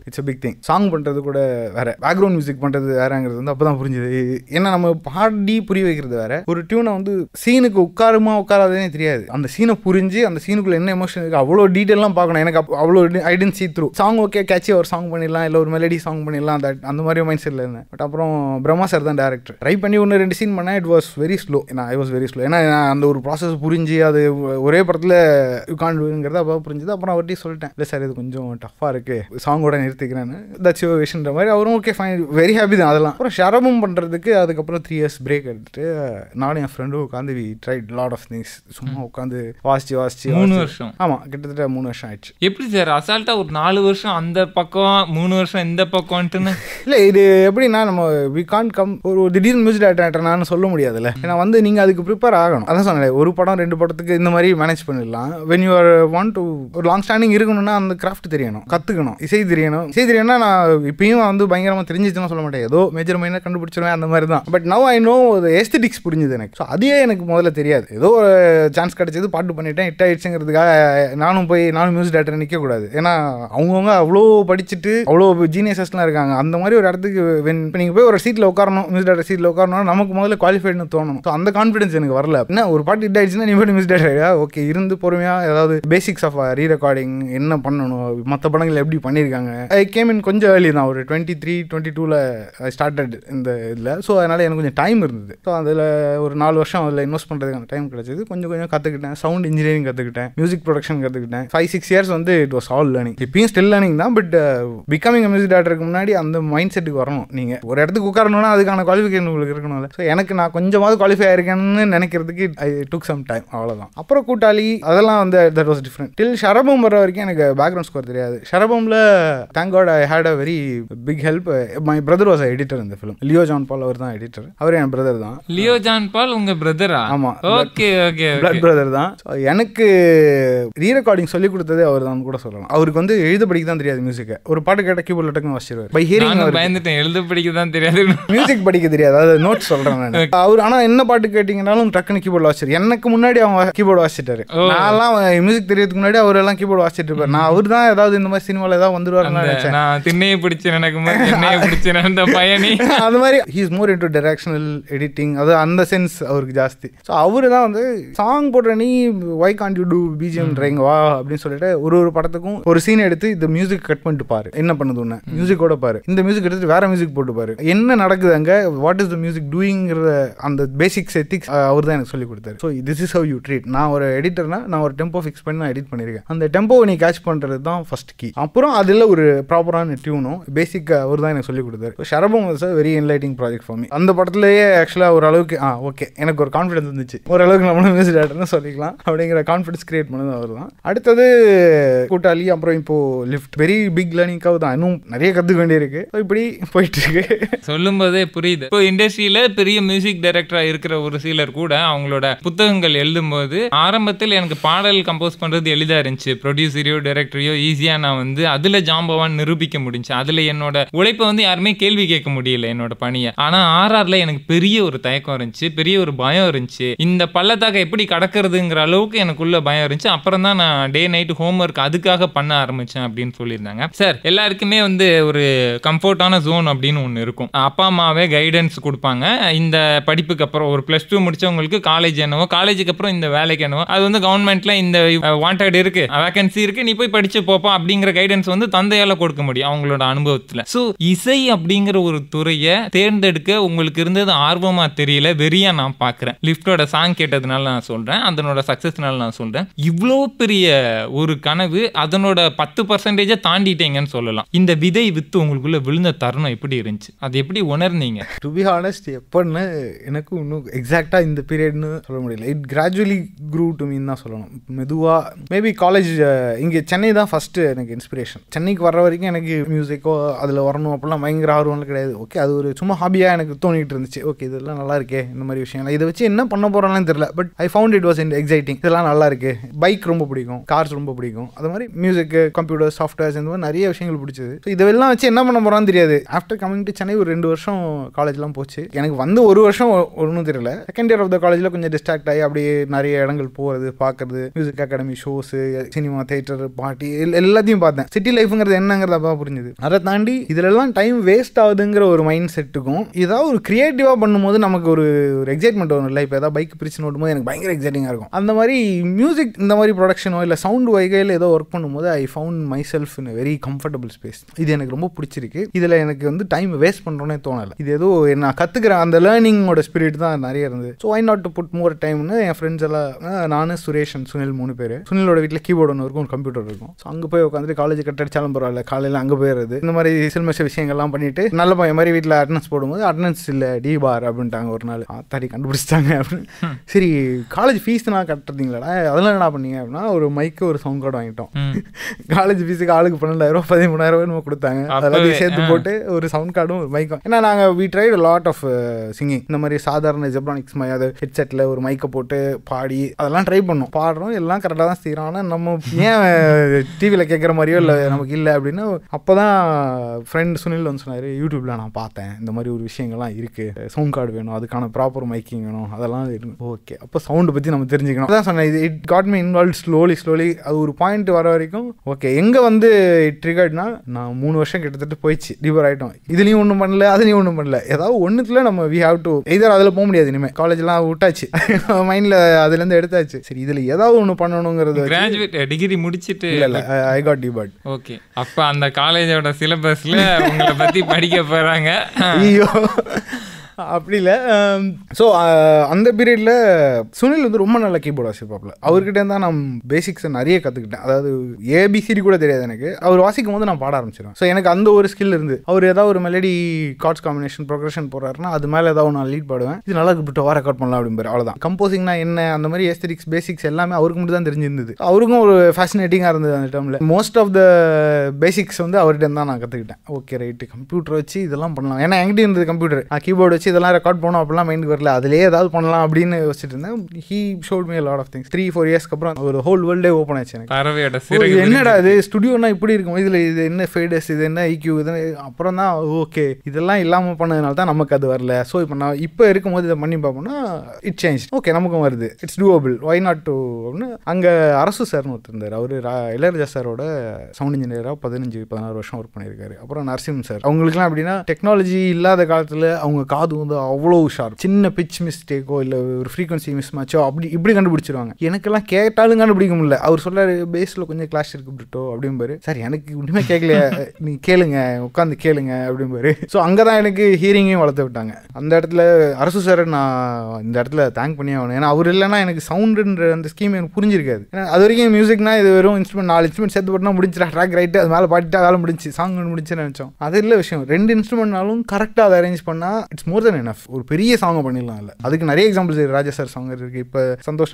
it's a big thing song பண்ணுறது கூட வேற பேக்ரவுண்ட் மியூசிக் பண்ணுறது வேறங்கிறது வந்து அப்போ தான் புரிஞ்சுது ஏன்னா நம்ம பாடி புரிய வைக்கிறது வேற ஒரு டியூனை வந்து சீனுக்கு உட்காருமா உட்காராதுன்னே தெரியாது அந்த சீனை புரிஞ்சு அந்த சீனுக்குள்ள என்ன எமோஷன் இருக்குது அவ்வளோ டீட்டெயிலாம் பார்க்கணும் எனக்கு அவ்வளோ ஐடென்ட் see through song okay catchy ஒரு சாங் பண்ணிடலாம் பண்ணிடலாம் இல்லை ஒரு மெலடி சாங் பண்ணிடலாம் அந்த அந்த மாதிரி மைண்ட் செட்டில் இருந்தேன் பட் அப்புறம் பிரம்மா சார் தான் டேரக்டர் ட்ரை பண்ணி ஒன்று ரெண்டு சீன் பண்ணால் இட் வாஸ் வெரி ஸ்லோ ஏன்னா ஐ வாஸ் வெரி ஸ்லோ ஏன்னா அந்த ஒரு ப்ராசஸ் புரிஞ்சு அது ஒரே படத்தில் காண்டுங்கிறத அப்போ புரிஞ்சுது அப்புறம் அவர்கிட்ட சொல்லிட்டேன் இல்லை சார் இது கொஞ்சம் டஃப்பாக இருக்குது சாங்கோட நிறுத்திக்கிறேன்னு தட்ஸ் யுவர் விஷன்ற மாதிரி அவரும் ஓகே ஃபைன் வெரி ஹாப்பி தான் அதெல்லாம் அப்புறம் ஷரமும் பண்ணுறதுக்கு அதுக்கப்புறம் த்ரீ இயர்ஸ் பிரேக் எடுத்துட்டு நானும் என் ஃப்ரெண்டும் உட்காந்து we tried lot of things சும்மா உட்காந்து வாசிச்சு வாசிச்சு மூணு வருஷம் ஆமாம் கிட்டத்தட்ட மூணு வருஷம் ஆயிடுச்சு எப்படி சார் அசால்ட்டாக ஒரு நாலு வருஷம் அந்த பக்கம் மூணு மூணு வருஷம் எந்த பக்கம்ட்டுன்னு இல்லை இது எப்படின்னா நம்ம வி கான் கம் ஒரு திடீர்னு மியூசிக் டேரக்டர் நான் சொல்ல முடியாதுல்ல ஏன்னா வந்து நீங்கள் அதுக்கு ப்ரிப்பேர் ஆகணும் அதான் சொன்னேன் ஒரு படம் ரெண்டு படத்துக்கு இந்த மாதிரி மேனேஜ் பண்ணிடலாம் when you are want to ஒரு லாங் ஸ்டாண்டிங் இருக்கணும்னா அந்த கிராஃப்ட் தெரியணும் கற்றுக்கணும் இசை தெரியணும் இசை தெரியணும்னா நான் இப்பயும் வந்து பயங்கரமாக தெரிஞ்சிச்சுன்னு சொல்ல மாட்டேன் ஏதோ மேஜர் மைனாக கண்டுபிடிச்சிருவேன் அந்த மாதிரி தான் பட் நவ் ஐ நோ ஒரு எஸ்தெட்டிக்ஸ் புரிஞ்சுது எனக்கு ஸோ அதே எனக்கு முதல்ல தெரியாது ஏதோ ஒரு சான்ஸ் கிடச்சிது பாட்டு பண்ணிட்டேன் ஹிட் ஆயிடுச்சுங்கிறதுக்காக நானும் போய் நானும் மியூசிக் டேரக்டர் நிற்கக்கூடாது ஏன்னா அவங்கவுங்க அவ்வளோ படிச்சுட்டு அவ்வளோ அவ்வளோ ஜீனியஸஸ்லாம் இருக்காங்க அந்த மாதிரி ஒரு இடத்துக்கு வென் இப்போ நீங்கள் போய் ஒரு சீட்டில் உட்காரணும் மிஸ் டேட்டர் சீட்டில் உட்காரணும் நமக்கு முதல்ல குவாலிஃபைட்னு தோணும் ஸோ அந்த கான்ஃபிடன்ஸ் எனக்கு வரல என்ன ஒரு பாட்டு இட் ஆயிடுச்சுன்னா நீ போய்ட்டு மிஸ் டேட்டரியா ஓகே இருந்து பொறுமையாக ஏதாவது பேசிக்ஸ் ஆஃப் ரீ ரெக்கார்டிங் என்ன பண்ணணும் மற்ற படங்கள் எப்படி பண்ணியிருக்காங்க ஐ கேம் இன் கொஞ்சம் வேலி தான் ஒரு டுவெண்ட்டி த்ரீ டுவெண்ட்டி டூவில் ஸ்டார்டட் இந்த இதில் ஸோ அதனால் எனக்கு கொஞ்சம் டைம் இருந்தது ஸோ அதில் ஒரு நாலு வருஷம் அதில் இன்வெஸ்ட் அந்த டைம் கிடச்சிது கொஞ்சம் கொஞ்சம் கற்றுக்கிட்டேன் சவுண்ட் இன்ஜினியரிங் கற்றுக்கிட்டேன் மியூசிக் ப்ரொடக்ஷன் கற்றுக்கிட்டேன் ஃபைவ் சிக்ஸ் இயர்ஸ் வந்து இட் வாஸ் ஆல் லேர்னிங் இப்பயும் ஸ்டில் லேர்னிங் தான் but become uh, becoming music டேரக்டருக்கு முன்னாடி அந்த மைண்ட் செட்டுக்கு வரணும் நீங்கள் ஒரு இடத்துக்கு உட்காரணும்னா அதுக்கான குவாலிஃபிகேஷன் உங்களுக்கு இருக்கணும்ல ஸோ எனக்கு நான் கொஞ்சமாவது குவாலிஃபை ஆயிருக்கேன்னு நினைக்கிறதுக்கு ஐ டுக் சம் டைம் அவ்வளோதான் அப்புறம் கூட்டாளி அதெல்லாம் வந்து that was different till Sharabham வர வரைக்கும் எனக்கு பேக்ரவுண்ட் ஸ்கோர் தெரியாது ஷரபமில் thank I had a very big help my brother was editor இந்த ஃபிலிம் லியோ ஜான் பால் அவர் தான் எடிட்டர் அவர் என் பிரதர் தான் லியோ ஜான் பால் உங்க பிரதரா ஆமா ஓகே ஓகே பிளட் பிரதர் தான் எனக்கு ரீ ரெக்கார்டிங் சொல்லி கொடுத்ததே அவர் தான் கூட சொல்லலாம் அவருக்கு வந்து எழுத படிக்க தான் தெரியாது மியூசிக்கை ஒரு பாட்டு டக்கு புள்ள டக்குன்னு வாசிடுவார் பை ஹியரிங் பயந்துட்டேன் எழுத படிக்க தான் தெரியாது மியூசிக் படிக்க தெரியாது அதாவது நோட் சொல்கிறேன் நான் அவர் ஆனால் என்ன பாட்டு கேட்டிங்கனாலும் டக்குனு கீபோர்டு வாசிட்டார் எனக்கு முன்னாடி அவங்க கீபோர்டு வாசிட்டாரு நான்லாம் மியூசிக் தெரியறதுக்கு முன்னாடி அவர் எல்லாம் கீபோர்டு வாசிட்டு இருப்பார் நான் அவர் தான் ஏதாவது இந்த மாதிரி சினிமாவில் ஏதாவது வந்துருவாருன்னு நினைச்சேன் நான் திண்ணையை பிடிச்சேன் எனக்கு திண்ணையை பிடிச்சேன் அந்த பயணி அது மாதிரி he's more in into directional editing அது அந்த சென்ஸ் அவருக்கு ஜாஸ்தி ஸோ அவரு தான் வந்து சாங் போடுற நீ why can't you do BGM trying வா அப்படின்னு சொல்லிட்டு ஒரு ஒரு படத்துக்கும் ஒரு சீன் எடுத்து இந்த மியூசிக் கட் பண்ணிட்டு பாரு என்ன பண்ணது ஒன்று மியூசிக்கோட பாரு இந்த மியூசிக் எடுத்துட்டு வேற மியூசிக் போட்டு பாரு என்ன நடக்குது அங்க வாட் இஸ் த மியூசிக் டூயிங்கிற அந்த பேசிக்ஸ் எத்திக்ஸ் அவர் தான் எனக்கு சொல்லி கொடுத்தாரு so this is how you treat நான் ஒரு எடிட்டர்னா நான் ஒரு டெம்போ ஃபிக்ஸ் பண்ணி நான் எடிட் பண்ணியிருக்கேன் அந்த டெம்போவை நீ கேட்ச் பண்ணுறது தான் ஃபர்ஸ்ட் கீ அப்புறம் அதில் ஒரு ப்ராப்பரான டியூனும் பேசிக் அவர் தான் எனக்கு சொல்லி கொடுத்தாரு Sharabham was a very enlightening project for me அந்த படத்துலேயே ஆக்சுவலாக ஒரு அளவுக்கு ஆ ஓகே எனக்கு ஒரு கான்ஃபிடன்ஸ் இருந்துச்சு ஓரளவுக்கு நம்மளும் மியூசிக் டேரக்டர்னு சொல்லிக்கலாம் அப்படிங்கிற கான்ஃபிடன்ஸ் கிரியேட் பண்ணது அவர் தான் அடுத்தது கூட்டாளி அப்புறம் இப்போ லிஃப்ட் வெரி பிக் லேர்னிங்காக தான் இன்னும் நிறைய கற்றுக்க வேண்டியிருக்கு ஸோ இப்படி போயிட்டு இருக்கு சொல்லும் போதே புரியுது இப்போ இண்டஸ்ட்ரியில பெரிய மியூசிக் டைரக்டரா இருக்கிற ஒரு சிலர் கூட அவங்களோட புத்தகங்கள் எழுதும் போது ஆரம்பத்தில் எனக்கு பாடல் கம்போஸ் பண்றது எளிதா இருந்துச்சு ப்ரொடியூசரையோ டைரக்டரையோ ஈஸியா நான் வந்து அதுல ஜாம்பவான் நிரூபிக்க முடிஞ்சு அதுல என்னோட உழைப்பை வந்து யாருமே கேள்வி கேட்க முடியல என்னோட பணியை ஆனா ஆர்ஆர்ல எனக்கு பெரிய ஒரு தயக்கம் இருந்துச்சு பெரிய ஒரு பயம் இருந்துச்சு இந்த பள்ளத்தாக்க எப்படி கடக்கிறதுங்கிற அளவுக்கு எனக்குள்ள பயம் இருந்துச்சு அப்புறம் தான் நான் டே நைட் ஹோம் ஒர்க் அதுக்காக பண்ண ஆரம்பிச்சேன் அப்படின்னு சொல்லியிருந்தாங்க சார் எல்லாருக்கும் எல்லாத்துக்குமே வந்து ஒரு கம்ஃபர்டான ஜோன் அப்படின்னு ஒன்று இருக்கும் அப்பா அம்மாவே கைடன்ஸ் கொடுப்பாங்க இந்த படிப்புக்கு அப்புறம் ஒரு ப்ளஸ் டூ முடிச்சவங்களுக்கு காலேஜ் என்னவோ காலேஜுக்கு அப்புறம் இந்த வேலைக்கு என்னவோ அது வந்து கவர்மெண்ட்ல இந்த வாண்டட் இருக்கு வேகன்சி இருக்கு நீ போய் படிச்சு போப்பா அப்படிங்கிற கைடன்ஸ் வந்து தந்தையால கொடுக்க முடியும் அவங்களோட அனுபவத்தில் ஸோ இசை அப்படிங்கிற ஒரு துறையை தேர்ந்தெடுக்க உங்களுக்கு இருந்தது ஆர்வமாக தெரியல வெறியா நான் பார்க்குறேன் லிப்டோட சாங் கேட்டதுனால நான் சொல்கிறேன் அதனோட சக்சஸ்னால நான் சொல்கிறேன் இவ்வளோ பெரிய ஒரு கனவு அதனோட பத்து பர்சன்டேஜை தாண்டிட்டேங்கன்னு சொல்லலாம் இந்த விதை வித்து உங்களுக்குள்ளே விழுந்த தருணம் எப்படி இருந்துச்சு அது எப்படி உணர்ந்தீங்க டு பி ஹானஸ்ட் எப்போன்னு எனக்கும் இன்னும் எக்ஸாக்டாக இந்த பீரியட்னு சொல்ல முடியல it gradually grew to mean தான் சொல்லணும் மெதுவாக மேபி காலேஜ் இங்கே சென்னை தான் ஃபஸ்ட்டு எனக்கு இன்ஸ்பிரேஷன் சென்னைக்கு வர்ற வரைக்கும் எனக்கு மியூசிக்கோ அதில் வரணும் அப்படிலாம் பயங்கர ஆர்வம்லாம் கிடையாது ஓகே அது ஒரு சும்மா ஹாபியாக எனக்கு தோணிகிட்டு இருந்துச்சு ஓகே இதெல்லாம் நல்லா இருக்கே இந்த மாதிரி விஷயங்கள்லாம் இதை வச்சு என்ன பண்ண போகிறோம்லாம் தெரியல but I found it was in exciting இதெல்லாம் நல்லா இருக்குது பைக் ரொம்ப பிடிக்கும் கார்ஸ் ரொம்ப பிடிக்கும் அது மாதிரி மியூசிக்கு கம்ப்யூட்டர் சாஃப்ட்வேர்ஸ் இந்த மாதிரி நிறைய விஷயங்கள் பிடிச்சி கிடச்சிது ஸோ இதெல்லாம் வச்சு என்ன பண்ண போகிறான்னு தெரியாது ஆஃப்டர் கமிங் டு சென்னை ஒரு ரெண்டு வருஷம் காலேஜ்லாம் போச்சு எனக்கு வந்து ஒரு வருஷம் ஒன்றும் தெரியல செகண்ட் இயர் ஆஃப் த காலேஜில் கொஞ்சம் டிஸ்ட்ராக்ட் ஆகி அப்படியே நிறைய இடங்கள் போகிறது பார்க்குறது music academy shows cinema theatre பாட்டி எல்லாத்தையும் பார்த்தேன் சிட்டி லைஃப்ங்கிறது என்னங்கிறத அப்பா புரிஞ்சுது அதை தாண்டி இதிலெல்லாம் டைம் வேஸ்ட் ஆகுதுங்கிற ஒரு மைண்ட் செட்டுக்கும் ஏதாவது ஒரு க்ரியேட்டிவாக பண்ணும்போது நமக்கு ஒரு எக்ஸைட்மெண்ட் வரும் இல்லை இப்போ ஏதாவது பைக் பிரிச்சு ஓட்டும்போது எனக்கு பயங்கர எக்ஸைட்டிங்காக இருக்கும் அந்த மாதிரி மியூசிக் இந்த மாதிரி ப்ரொடக்ஷனோ இல்லை சவுண்ட் வகையில் ஏதோ ஒர்க் பண்ணும்போது I found myself in very comfortable space stories இது எனக்கு ரொம்ப பிடிச்சிருக்கு இதில் எனக்கு வந்து டைம் வேஸ்ட் பண்ணுறோன்னே தோணலை இது ஏதோ நான் கற்றுக்கிறேன் அந்த லேர்னிங்கோட ஸ்பிரிட் தான் நிறைய இருந்தது so I not to put more டைம்னு என் ஃப்ரெண்ட்ஸ் எல்லாம் நானும் சுரேஷ் அண்ட் சுனில் மூணு பேர் சுனிலோட வீட்டில் கீபோர்டு ஒன்று இருக்கும் கம்ப்யூட்டர் இருக்கும் ஸோ அங்கே போய் உட்காந்துட்டு காலேஜ் கட் அடிச்சாலும் பரவாயில்ல காலையில் அங்கே போயிடுறது இந்த மாதிரி சில்மச விஷயங்கள்லாம் பண்ணிட்டு நல்ல பையன் மாதிரி வீட்டில் அட்டனன்ஸ் போடும்போது அட்டனன்ஸ் இல்லை டி பார் அப்படின்ட்டாங்க ஒரு நாள் தடி கண்டுபிடிச்சிட்டாங்க அப்படின்னு சரி காலேஜ் ஃபீஸ் நான் கட்டுறதுங்களாடா அதெல்லாம் என்ன பண்ணீங்க அப்படின்னா ஒரு மைக்கு ஒரு சவுண்ட் கார்டு வாங்கிட்டோம் காலேஜ் ஃபீஸுக்கு ஆளுக்கு பன்னெண்டாயிரம் பதிமூணாயிரம் ரூபாய் கொடுத்தாங்க அதெல்லாம் சேர்த்து போட்டு ஒரு சவுண்ட் கார்டும் ஒரு மைக்கும் ஏன்னா நாங்கள் we tried lot of singing இந்த மாதிரி சாதாரண ஜெப்ரானிக்ஸ் மாதிரி அது ஹெட்செட்டில் ஒரு மைக்கை போட்டு பாடி அதெல்லாம் ட்ரை பண்ணோம் பாடுறோம் எல்லாம் கரெக்டாக தான் செய்கிறோம் ஆனால் நம்ம ஏன் டிவியில் uh, கேட்குற மாதிரியோ இல்லை நமக்கு இல்லை அப்படின்னு அப்போ தான் ஃப்ரெண்ட் சுனில் வந்து சொன்னார் யூடியூப்பில் நான் பார்த்தேன் இந்த மாதிரி ஒரு விஷயங்கள்லாம் இருக்குது சவுண்ட் கார்டு வேணும் அதுக்கான ப்ராப்பர் மைக்கிங் வேணும் அதெல்லாம் ஓகே அப்போ சவுண்டு பற்றி நம்ம தெரிஞ்சுக்கணும் அதான் சொன்னேன் இது it got me involve slowly slowly அது ஒரு பாயிண்ட் வர வரைக்கும் ஓகே எங்கே வந்து ட்ரிகர்ட்னா நான் மூணு வருஷம் கிட்டத்தட்ட போயிடுச்சு டிபர் ஆகிட்டோம் இதுலேயும் ஒன்றும் பண்ணல அதுலேயும் ஒன்றும் பண்ணல ஏதாவது ஒன்றுத்துல நம்ம வி ஹாவ் டு எதர் அதில் போக முடியாது இனிமேல் காலேஜ்லாம் விட்டாச்சு மைண்டில் அதுலேருந்து எடுத்தாச்சு சரி இதில் ஏதாவது ஒன்று பண்ணணுங்கிறது கிராஜுவேட் டிகிரி முடிச்சுட்டு இல்லை ஐ காட் டிபார்ட் ஓகே அப்போ அந்த காலேஜோட சிலபஸில் உங்களை பற்றி படிக்க போகிறாங்க ஐயோ அப்படி இல்லை ஸோ அந்த பீரியடில் சுனில் வந்து ரொம்ப நல்ல கீபோர்ட் வாசிப்பாப்பில் அவர்கிட்ட தான் நான் பேசிக்ஸை நிறைய கற்றுக்கிட்டேன் அதாவது ஏபிசிடி கூட தெரியாது எனக்கு அவர் வாசிக்கும் போது நான் பாட ஆரம்பிச்சிடும் ஸோ எனக்கு அந்த ஒரு ஸ்கில் இருந்து அவர் ஏதாவது ஒரு மெலடி கார்ட்ஸ் காம்பினேஷன் ப்ரொக்ரஷன் போடுறாருன்னா அது மேலே ஏதாவது நான் லீட் பாடுவேன் இது நல்லா இருக்கு டோவா ரெக்கார்ட் பண்ணலாம் அப்படிம்பாரு அவ்வளோதான் கம்போசிங்னா என்ன அந்த மாதிரி எஸ்தெட்டிக்ஸ் பேசிக்ஸ் எல்லாமே அவருக்கு மட்டும் தான் தெரிஞ்சிருந்தது அவருக்கும் ஒரு ஃபேசினேட்டிங்காக இருந்தது அந்த டைமில் மோஸ்ட் ஆஃப் த பேசிக்ஸ் வந்து அவர்கிட்ட தான் நான் கற்றுக்கிட்டேன் ஓகே ரைட்டு கம்ப்யூட்டர் வச்சு இதெல்லாம் பண்ணலாம் ஏன்னா என்கிட்ட இருந்தது கம்ப்யூட்டர் நான் கீபோர்டு வச்சு இதெல்லாம் ரெக்கார்ட் பண்ணோம் அப்படிலாம் மைண்டுக்கு வரல அதிலே ஏதாவது பண்ணலாம் அப்படின்னு வச்சுட்டு இருந்தேன் he showed me lot of things three four இயர்ஸ்க்கு அப்புறம் ஒரு ஹோல் வேர்ல்டே ஓப்பன் ஆச்சு எனக்கு என்னடா இது ஸ்டுடியோனா இப்படி இருக்கும் இதில் இது என்ன ஃபேடஸ் இது என்ன ஐக்யூ e இது அப்புறம் தான் ஓகே இதெல்லாம் இல்லாமல் பண்ணதுனால தான் நமக்கு அது வரல ஸோ இப்போ நான் இப்போ இருக்கும்போது இதை பண்ணி பார்ப்போம்னா இட் சேஞ்ச் ஓகே நமக்கும் வருது it's doable why not do அப்படின்னு அங்கே அரசு சார்னு ஒருத்தர் இருந்தார் அவர் இளையராஜா சாரோட சவுண்ட் இன்ஜினியராக பதினஞ்சு பதினாறு வருஷம் ஒர்க் பண்ணியிருக்காரு அப்புறம் நரசிம் சார் அவங்களுக்குலாம் அப்படின்னா டெக்னாலஜி இல்லாத காலத்தில் அவங்க காது அது வந்து அவ்வளோ ஷார்ப் சின்ன பிச் மிஸ்டேக்கோ இல்லை ஒரு ஃப்ரீக்வன்சி மிஸ் மேட்சோ அப்படி இப்படி கண்டுபிடிச்சிருவாங்க எனக்கெல்லாம் கேட்டாலும் கண்டுபிடிக்க முடியல அவர் சொல்கிறாரு பேஸில் கொஞ்சம் கிளாஷ் இருக்கு பிட்டோ அப்படின்பாரு சார் எனக்கு ஒன்றுமே கேட்கலையா நீ கேளுங்க உட்காந்து கேளுங்க அப்படின்பாரு ஸோ அங்கே தான் எனக்கு ஹீரிங்கையும் வளர்த்து விட்டாங்க அந்த இடத்துல அரசு சார் நான் இந்த இடத்துல தேங்க் பண்ணி ஆகணும் ஏன்னா அவர் இல்லைன்னா எனக்கு சவுண்டுன்ற அந்த ஸ்கீம் எனக்கு புரிஞ்சிருக்காது ஏன்னா அது வரைக்கும் மியூசிக்னா இது வெறும் இன்ஸ்ட்ருமெண்ட் நாலு இன்ஸ்ட்ருமெண்ட் சேர்த்து போட்டால் முடிஞ்சிடா ட்ராக் ரைட்டு அது மேலே பாட்டிட்டா வேலை முடிஞ்சு சாங் முடிஞ்சுன்னு நினச்சோம் அது இல்லை விஷயம் ரெண்டு இன்ஸ்ட்ருமெண்ட்னாலும் கரெக்டாக அதை அரேஞ்ச் பண்ணால் இட்ஸ் மோர் தென் எனஃப் ஒரு பெரிய சாங் பண்ணிடலாம் இல்லை அதுக்கு நிறைய எக்ஸாம்பிள்ஸ் ராஜா சார் சாங் இருக்கு இப்போ சந்தோஷ்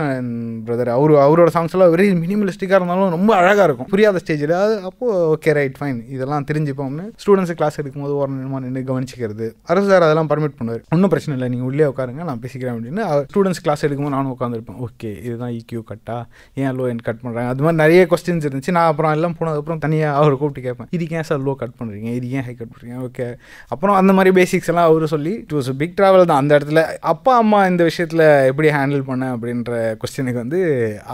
பிரதர் அவர் அவரோட சாங்ஸ் எல்லாம் வெரி மினிமலிஸ்டிக்காக இருந்தாலும் ரொம்ப அழகாக இருக்கும் புரியாத ஸ்டேஜில் அது அப்போ ஓகே ரைட் ஃபைன் இதெல்லாம் தெரிஞ்சுப்போம்னு ஸ்டூடெண்ட்ஸ் கிளாஸ் எடுக்கும்போது ஒரு நிமிடம் நின்று கவனிச்சிக்கிறது அரசு சார் அதெல்லாம் பர்மிட் பண்ணுவார் ஒன்றும் பிரச்சனை இல்லை நீங்கள் உள்ளே உட்காருங்க நான் பேசிக்கிறேன் அப்படின்னு ஸ்டூடெண்ட்ஸ் கிளாஸ் எடுக்கும்போது நானும் உட்காந்துருப்பேன் ஓகே இதுதான் இக்யூ e கட்டா ஏன் லோ என் கட் பண்ணுறாங்க அது மாதிரி நிறைய கொஸ்டின்ஸ் இருந்துச்சு நான் அப்புறம் எல்லாம் போனதுக்கப்புறம் தனியாக அவர் கூப்பிட்டு கேட்பேன் இதுக்கு ஏன் சார் லோ கட் பண்ணுறீங்க இது ஏன் ஹை கட் பண்ணுறீங்க ஓகே அப்புறம் அந்த மாதிரி பேசிக்ஸ் எல்லாம் அவர் சொல்லி இட் வாஸ் பிக் ட்ராவல் தான் அந்த இடத்துல அப்பா அம்மா இந்த விஷயத்தில் எப்படி ஹேண்டில் பண்ண அப்படின்ற கொஸ்டினுக்கு வந்து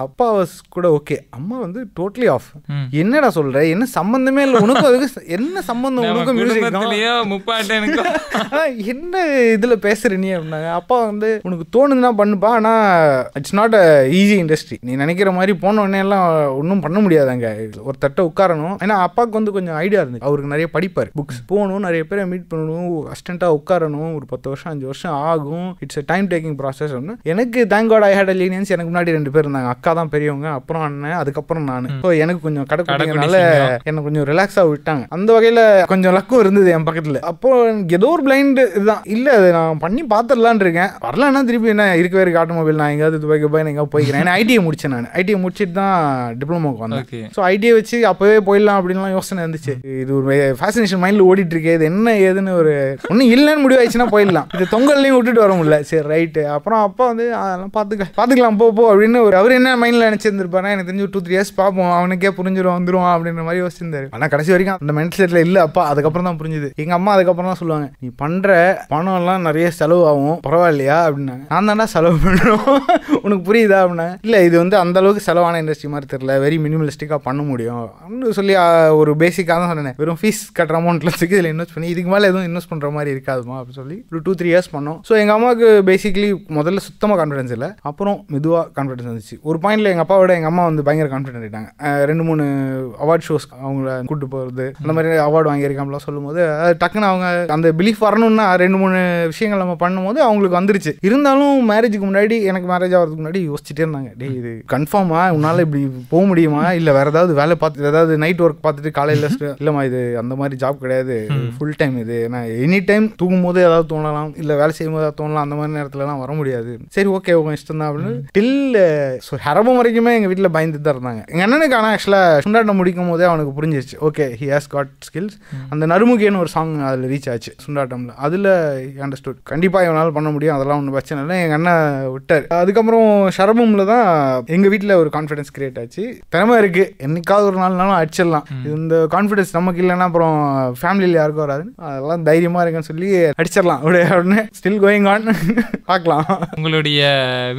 அப்பா வாஸ் கூட ஓகே அம்மா வந்து டோட்டலி ஆஃப் என்னடா சொல்கிற என்ன சம்மந்தமே இல்லை உனக்கும் அதுக்கு என்ன சம்மந்தம் உனக்கும் என்ன இதில் பேசுகிற நீ அப்படின்னாங்க அப்பா வந்து உனக்கு தோணுதுன்னா பண்ணுப்பா ஆனால் it's not a easy industry நீ நினைக்கிற மாதிரி போன உடனே எல்லாம் ஒன்றும் பண்ண அங்கே ஒரு தட்டை உட்காரணும் ஏன்னா அப்பாவுக்கு வந்து கொஞ்சம் ஐடியா இருந்துச்சு அவருக்கு நிறைய படிப்பார் புக்ஸ் போகணும் நிறைய பேரை மீட் பண்ணணும் அஸ்டண்ட்டாக உட்காரணும் ஒரு பத்து வருஷம் அஞ்சு வருஷம் ஆகும் இட்ஸ் டைம் டேக்கிங் ப்ராசஸ் ஒன்று எனக்கு தேங்க் காட் ஐ ஹேட் லீனியன்ஸ் எனக்கு முன்னாடி ரெண்டு பேர் இருந்தாங்க அக்கா தான் பெரியவங்க அப்புறம் அண்ணன் அதுக்கப்புறம் நான் ஸோ எனக்கு கொஞ்சம் கடைக்கடைனால என்னை கொஞ்சம் ரிலாக்ஸாக விட்டாங்க அந்த வகையில் கொஞ்சம் லக்கும் இருந்தது என் பக்கத்தில் அப்போ ஏதோ ஒரு பிளைண்ட் இதுதான் இல்லை அது நான் பண்ணி பார்த்துடலான் இருக்கேன் வரலன்னா திருப்பி என்ன இருக்க வேறு ஆட்டோமொபைல் நான் எங்கேயாவது துபாய் துபாய் நான் எங்கேயாவது போய்க்கிறேன் எனக்கு ஐடியை முடிச்சேன் நான் ஐடியை முடிச்சுட்டு தான் டிப்ளமோக்கு வந்தேன் ஸோ ஐடியை வச்சு அப்போவே போயிடலாம் அப்படின்லாம் யோசனை இருந்துச்சு இது ஒரு ஃபேசினேஷன் மைண்டில் ஓடிட்டு இருக்கே இது என்ன ஏதுன்னு ஒரு ஒன்றும் இல்லைன்னு முடிவாயிடுச்சுன்னா போயிடலாம் போயிடலாம் இது தொங்கல்லையும் விட்டுட்டு வர முடியல சரி ரைட்டு அப்புறம் அப்பா வந்து அதெல்லாம் பார்த்துக்க பார்த்துக்கலாம் போ போ அப்படின்னு ஒரு அவர் என்ன மைண்டில் நினச்சிருந்துருப்பாருன்னா எனக்கு தெரிஞ்சு டூ த்ரீ இயர்ஸ் பார்ப்போம் அவனுக்கே புரிஞ்சிடும் வந்துடும் அப்படின்ற மாதிரி யோசிச்சிருந்தாரு ஆனால் கடைசி வரைக்கும் அந்த மைண்ட் செட்டில் இல்லை அப்பா அதுக்கப்புறம் தான் புரிஞ்சுது எங்கள் அம்மா அதுக்கப்புறம் தான் சொல்லுவாங்க நீ பண்ணுற பணம்லாம் நிறைய செலவாகும் பரவாயில்லையா அப்படின்னா நான் தாண்டா செலவு பண்ணுறோம் உனக்கு புரியுதா அப்படின்னா இல்லை இது வந்து அந்த அளவுக்கு செலவான இண்டஸ்ட்ரி மாதிரி தெரில வெரி மினிமலிஸ்டிக்காக பண்ண முடியும் அப்படின்னு சொல்லி ஒரு பேசிக்காக தான் சொன்னேன் வெறும் ஃபீஸ் கட்டுற அமௌண்ட்டில் இருக்கு இதில் இன்வெஸ்ட் பண்ணி இதுக்கு மேலே எதுவும் இன்வெஸ்ட் பண்ணுற மாதிரி இருக்காதுமா அப்படின்னு சொல்லி டூ த்ரீ இயர்ஸ் பண்ணோம் ஸோ எங்கள் அம்மாவுக்கு பேசிக்கலி முதல்ல சுத்தமாக கான்ஃபிடன்ஸ் இல்லை அப்புறம் மெதுவாக கான்ஃபிடன்ஸ் வந்துச்சு ஒரு பாயிண்டில் எங்கள் அப்பாவோட எங்கள் அம்மா வந்து பயங்கர கான்ஃபிடன்ட் ஆகிட்டாங்க ரெண்டு மூணு அவார்ட் ஷோஸ் அவங்கள கூப்பிட்டு போகிறது அந்த மாதிரி அவார்டு சொல்லும் சொல்லும்போது டக்குன்னு அவங்க அந்த பிலீஃப் வரணும்னா ரெண்டு மூணு விஷயங்கள் நம்ம பண்ணும்போது அவங்களுக்கு வந்துருச்சு இருந்தாலும் மேரேஜுக்கு முன்னாடி எனக்கு மேரேஜ் ஆகிறதுக்கு முன்னாடி யோசிச்சுட்டே இருந்தாங்க டே இது கன்ஃபார்மா உன்னால் இப்படி போக முடியுமா இல்லை வேறு ஏதாவது வேலை பார்த்து ஏதாவது நைட் ஒர்க் பார்த்துட்டு காலையில் இல்லைம்மா இது அந்த மாதிரி ஜாப் கிடையாது ஃபுல் டைம் இது நான் எனி டைம் தூங்கும் போது ஏதாவது தோணலாம் இல்லை வேலை செய்யும்போது தோணலாம் அந்த மாதிரி நேரத்துலலாம் வர முடியாது சரி ஓகே உங்கள் இஷ்டம் தான் அப்படின்னு டில் ஸோ ஹரபம் வரைக்குமே எங்கள் வீட்டில் பயந்து தான் இருந்தாங்க எங்கள் அண்ணனுக்கு ஆனால் ஆக்சுவலாக சுண்டாட்டம் முடிக்கும் போதே அவனுக்கு புரிஞ்சிருச்சு okay he has got skills அந்த நறுமுகேன்னு ஒரு சாங் அதில் ரீச் ஆச்சு சுண்டாட்டமில் அதில் அண்டர்ஸ்டூட் கண்டிப்பாக இவனால் பண்ண முடியும் அதெல்லாம் ஒன்றும் பிரச்சனை இல்லை எங்கள் அண்ணன் விட்டார் அதுக்கப்புறம் ஷரபமில் தான் எங்கள் வீட்டில் ஒரு கான்ஃபிடன்ஸ் கிரியேட் ஆச்சு திறமை இருக்குது என்னைக்காவது ஒரு நாள்னாலும் அடிச்சிடலாம் இந்த கான்ஃபிடன்ஸ் நமக்கு இல்லைன்னா அப்புறம் ஃபேமிலியில் யாருக்கும் வராது அதெல்லாம் தைரியமாக இருக்குன்னு சொல்லி அடிச்சிடலாம் ஸ்டில் கோயிங் ஆன் பார்க்கலாம் உங்களுடைய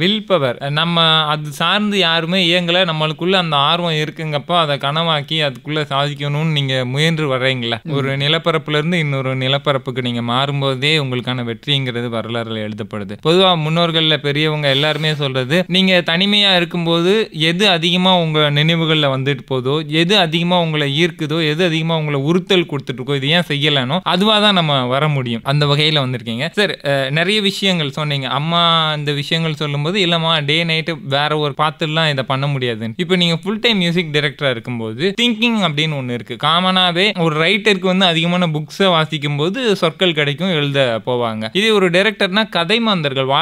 வில் பவர் நம்ம அது சார்ந்து யாருமே இயங்கலை நம்மளுக்குள்ள அந்த ஆர்வம் இருக்குங்கப்போ அதை கனவாக்கி அதுக்குள்ள சாதிக்கணும்னு நீங்க முயன்று வர்றீங்களா ஒரு நிலப்பரப்புல இருந்து இன்னொரு நிலப்பரப்புக்கு நீங்க மாறும்போதே உங்களுக்கான வெற்றிங்கிறது வரலாறுல எழுதப்படுது பொதுவாக முன்னோர்களில் பெரியவங்க எல்லாருமே சொல்றது நீங்க தனிமையா இருக்கும்போது எது அதிகமா உங்க நினைவுகள்ல வந்துட்டு போதோ எது அதிகமா உங்களை ஈர்க்குதோ எது அதிகமா உங்களை உறுத்தல் கொடுத்துட்டு இருக்கோ இது ஏன் செய்யலானோ அதுவாக தான் நம்ம வர முடியும் அந்த வகையில வந்து வந்திருக்கீங்க சார் நிறைய விஷயங்கள் சொன்னீங்க அம்மா அந்த விஷயங்கள் சொல்லும்போது இல்லைம்மா டே நைட்டு வேற ஒரு பார்த்துலாம் இதை பண்ண முடியாதுன்னு இப்போ நீங்கள் ஃபுல் டைம் மியூசிக் டைரக்டராக இருக்கும்போது திங்கிங் அப்படின்னு ஒன்று இருக்குது காமனாகவே ஒரு ரைட்டருக்கு வந்து அதிகமான புக்ஸை வாசிக்கும் போது சொற்கள் கிடைக்கும் எழுத போவாங்க இதே ஒரு டைரக்டர்னா கதை மாந்தர்கள்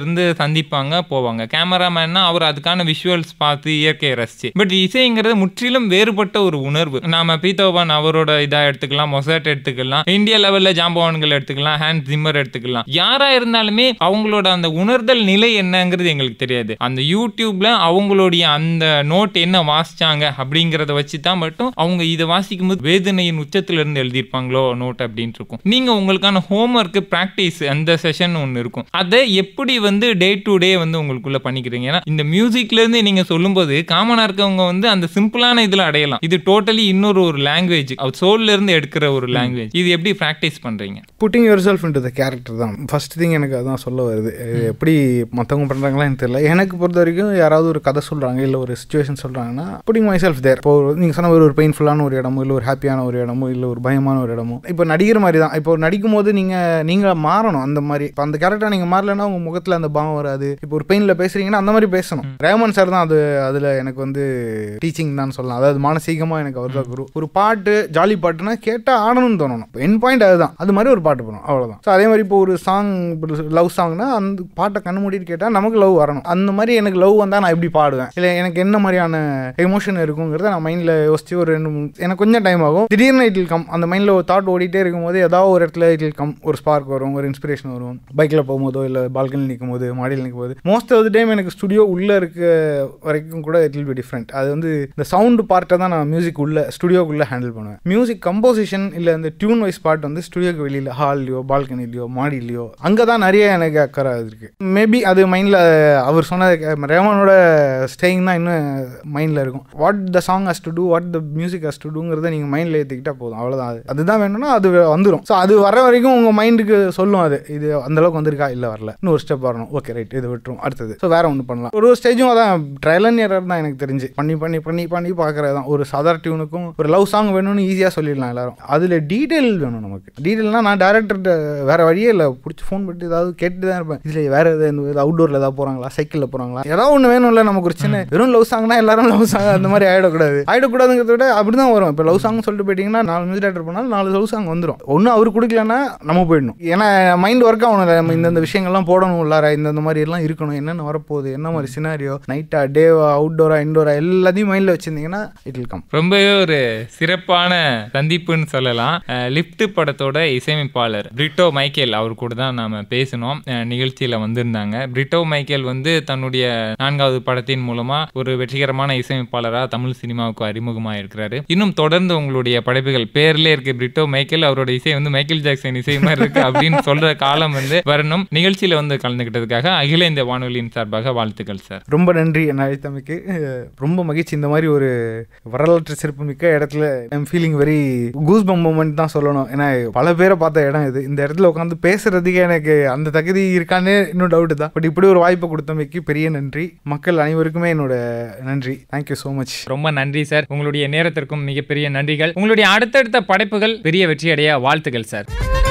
இருந்து சந்திப்பாங்க போவாங்க கேமராமேன்னா அவர் அதுக்கான விஷுவல்ஸ் பார்த்து இயற்கையை ரசிச்சு பட் இசைங்கிறது முற்றிலும் வேறுபட்ட ஒரு உணர்வு நாம பீத்தோபான் அவரோட இதாக எடுத்துக்கலாம் மொசாட் எடுத்துக்கலாம் இந்திய லெவலில் ஜாம்பவான்கள் எடுத்துக்கலாம் ஹேண்ட் சிம்மர் எடுத்துக்கலாம் யாரா இருந்தாலுமே அவங்களோட அந்த உணர்தல் நிலை என்னங்கிறது எங்களுக்கு தெரியாது அந்த யூடியூப்ல அவங்களுடைய அந்த நோட் என்ன வாசிச்சாங்க அப்படிங்கிறத வச்சு தான் மட்டும் அவங்க இதை வாசிக்கும் போது வேதனையின் உச்சத்துல இருந்து எழுதியிருப்பாங்களோ நோட் அப்படின்னு இருக்கும் நீங்க உங்களுக்கான ஹோம்ஒர்க் ப்ராக்டிஸ் அந்த செஷன் ஒன்று இருக்கும் அதை எப்படி வந்து டே டு டே வந்து உங்களுக்குள்ள பண்ணிக்கிறீங்க ஏன்னா இந்த மியூசிக்ல இருந்து நீங்க சொல்லும்போது காமனா இருக்கவங்க வந்து அந்த சிம்பிளான இதுல அடையலாம் இது டோட்டலி இன்னொரு ஒரு லாங்குவேஜ் சோல்ல இருந்து எடுக்கிற ஒரு லாங்குவேஜ் இது எப்படி ப்ராக்டிஸ் பண்றீங்க putting yourself into the அந்த கேரக்டர் தான் ஃபஸ்ட் திங் எனக்கு அதுதான் சொல்ல வருது எப்படி மற்றவங்க பண்ணுறாங்களான்னு தெரியல எனக்கு பொறுத்த வரைக்கும் யாராவது ஒரு கதை சொல்கிறாங்க இல்லை ஒரு சுச்சுவேஷன் சொல்கிறாங்கன்னா புடிங் மை செல்ஃப் தேர் இப்போ நீங்கள் சொன்ன ஒரு ஒரு பெயின்ஃபுல்லான ஒரு இடமோ இல்லை ஒரு ஹாப்பியான ஒரு இடமோ இல்லை ஒரு பயமான ஒரு இடமோ இப்போ நடிக்கிற மாதிரி தான் இப்போ நடிக்கும் போது நீங்கள் நீங்கள் மாறணும் அந்த மாதிரி இப்போ அந்த கேரக்டர் நீங்கள் மாறலன்னா உங்கள் முகத்தில் அந்த பாவம் வராது இப்போ ஒரு பெயினில் பேசுகிறீங்கன்னா அந்த மாதிரி பேசணும் ரேமன் சார் தான் அது அதில் எனக்கு வந்து டீச்சிங் தான் சொல்லலாம் அதாவது மானசீகமாக எனக்கு அவர் தான் குரு ஒரு பாட்டு ஜாலி பாட்டுனா கேட்டால் ஆடணும்னு தோணணும் என் பாயிண்ட் அதுதான் அது மாதிரி ஒரு பாட்டு போகணும் அவ்வளோதான் ஸோ அதே மாதிரி இப்போ ஒரு சாங் இப்போ லவ் சாங்னா அந்த பாட்டை கண்ணு மூடிட்டு கேட்டால் நமக்கு லவ் வரணும் அந்த மாதிரி எனக்கு லவ் வந்தால் நான் எப்படி பாடுவேன் இல்லை எனக்கு என்ன மாதிரியான எமோஷன் இருக்குங்கிறத நான் மைண்டில் யோசிச்சு ஒரு ரெண்டு மூணு எனக்கு கொஞ்சம் டைம் ஆகும் திடீர்னு இட்டில் கம் அந்த மைண்டில் ஒரு தாட் ஓடிட்டே இருக்கும்போது ஏதாவது ஒரு இடத்துல இட்டில் கம் ஒரு ஸ்பார்க் வரும் ஒரு இன்ஸ்பிரேஷன் வரும் பைக்கில் போகும்போதோ இல்லை பால்கனியில் நிற்கும் போது மாடியில் நிற்கும் போது மோஸ்ட் ஆஃப் த டைம் எனக்கு ஸ்டுடியோ உள்ளே இருக்க வரைக்கும் கூட இட் வில் பி டிஃப்ரெண்ட் அது வந்து இந்த சவுண்டு பார்ட்டை தான் நான் மியூசிக் உள்ள ஸ்டுடியோக்குள்ளே ஹேண்டில் பண்ணுவேன் மியூசிக் கம்போசிஷன் இல்லை இந்த டியூன் வைஸ் பாட் வந்து ஸ்டுடியோக்கு வெளியில் ஹால்லையோ பால்கனி ரூம்லேயோ மாடிலையோ அங்கே தான் நிறைய எனக்கு அக்கறை இருக்குது மேபி அது மைண்டில் அவர் சொன்னது ரேமனோட ஸ்டேயிங் தான் இன்னும் மைண்டில் இருக்கும் what the song has to do what the music has to டூங்கிறத நீங்கள் மைண்டில் ஏற்றிக்கிட்டால் போதும் அவ்வளோதான் அது அதுதான் வேணும்னா அது வந்துடும் ஸோ அது வர வரைக்கும் உங்கள் மைண்டுக்கு சொல்லும் அது இது அந்தளவுக்கு வந்திருக்கா இல்லை வரல இன்னும் ஒரு ஸ்டெப் வரணும் ஓகே ரைட் இது விட்டுரும் அடுத்தது ஸோ வேறு ஒன்று பண்ணலாம் ஒரு ஸ்டேஜும் அதான் ட்ரையல் அண்ட் எரர் தான் எனக்கு தெரிஞ்சு பண்ணி பண்ணி பண்ணி பண்ணி பார்க்குறது தான் ஒரு சாதாரண டியூனுக்கும் ஒரு லவ் சாங் வேணும்னு ஈஸியாக சொல்லிடலாம் எல்லாரும் அதில் டீட்டெயில் வேணும் நமக்கு டீட்டெயில்னால் நான் டேரக்டர் வேற வேறு வழியே இல்லை பிடிச்சி ஃபோன் பண்ணிட்டு ஏதாவது கேட்டு தான் இருப்பேன் இதில் வேறு எதாவது அவுட்டோரில் ஏதாவது போகிறாங்களா சைக்கிளில் போகிறாங்களா ஏதாவது ஒன்று வேணும்ல நமக்கு ஒரு சின்ன வெறும் லவ் சாங்னா எல்லாரும் லவ் சாங் அந்த மாதிரி ஆகிடக்கூடாது ஆகிடக்கூடாதுங்கிறத விட அப்படி தான் வரும் இப்போ லவ் சாங்னு சொல்லிட்டு போயிட்டீங்கன்னா நாலு மியூசிக் டேரக்டர் போனாலும் நாலு லவ் சாங் வந்துடும் ஒன்றும் அவர் கொடுக்கலன்னா நம்ம போயிடணும் ஏன்னா மைண்ட் ஒர்க் ஆகணும் இல்லை நம்ம இந்தந்த விஷயங்கள்லாம் போடணும் உள்ளார இந்தந்த மாதிரி எல்லாம் இருக்கணும் என்னென்ன வரப்போகுது என்ன மாதிரி சினாரியோ நைட்டா டேவா அவுட்டோரா இன்டோரா எல்லாத்தையும் மைண்டில் வச்சுருந்தீங்கன்னா இட் வில் கம் ரொம்பவே ஒரு சிறப்பான சந்திப்புன்னு சொல்லலாம் லிஃப்ட் படத்தோட இசையமைப்பாளர் பிரிட்டோ மைக்கேல் அவர் கூட தான் நாம் பேசினோம் நிகழ்ச்சியில் வந்திருந்தாங்க பிரிட்டோ மைக்கேல் வந்து தன்னுடைய நான்காவது படத்தின் மூலமாக ஒரு வெற்றிகரமான இசையமைப்பாளராக தமிழ் சினிமாவுக்கு அறிமுகமாக இருக்கிறாரு இன்னும் தொடர்ந்து உங்களுடைய படைப்புகள் பேர்லேயே இருக்கு பிரிட்டோ மைக்கேல் அவரோட இசை வந்து மைக்கேல் ஜாக்சன் இசை மாதிரி இருக்கு அப்படின்னு சொல்ற காலம் வந்து வரணும் நிகழ்ச்சியில் வந்து கலந்துக்கிட்டதுக்காக அகில இந்த வானொலியின் சார்பாக வாழ்த்துக்கள் சார் ரொம்ப நன்றி என் அழைத்தமைக்கு ரொம்ப மகிழ்ச்சி இந்த மாதிரி ஒரு வரலாற்று சிறப்புமிக்க இடத்துல feeling very goosebump moment தான் சொல்லணும் ஏன்னா பல பேரை பார்த்த இடம் இது இந்த இடத்துல உட்காந்து பேசுறதுக்கு எனக்கு அந்த தகுதி இருக்கான்னு இன்னும் டவுட்டு தான் பட் இப்படி ஒரு வாய்ப்பை கொடுத்தமைக்கு பெரிய நன்றி மக்கள் அனைவருக்குமே என்னோட நன்றி தேங்க்யூ ஸோ மச் ரொம்ப நன்றி சார் உங்களுடைய நேரத்திற்கும் மிகப்பெரிய நன்றிகள் உங்களுடைய அடுத்தடுத்த படைப்புகள் பெரிய வெற்றியடைய வாழ்த்துக்கள் சார்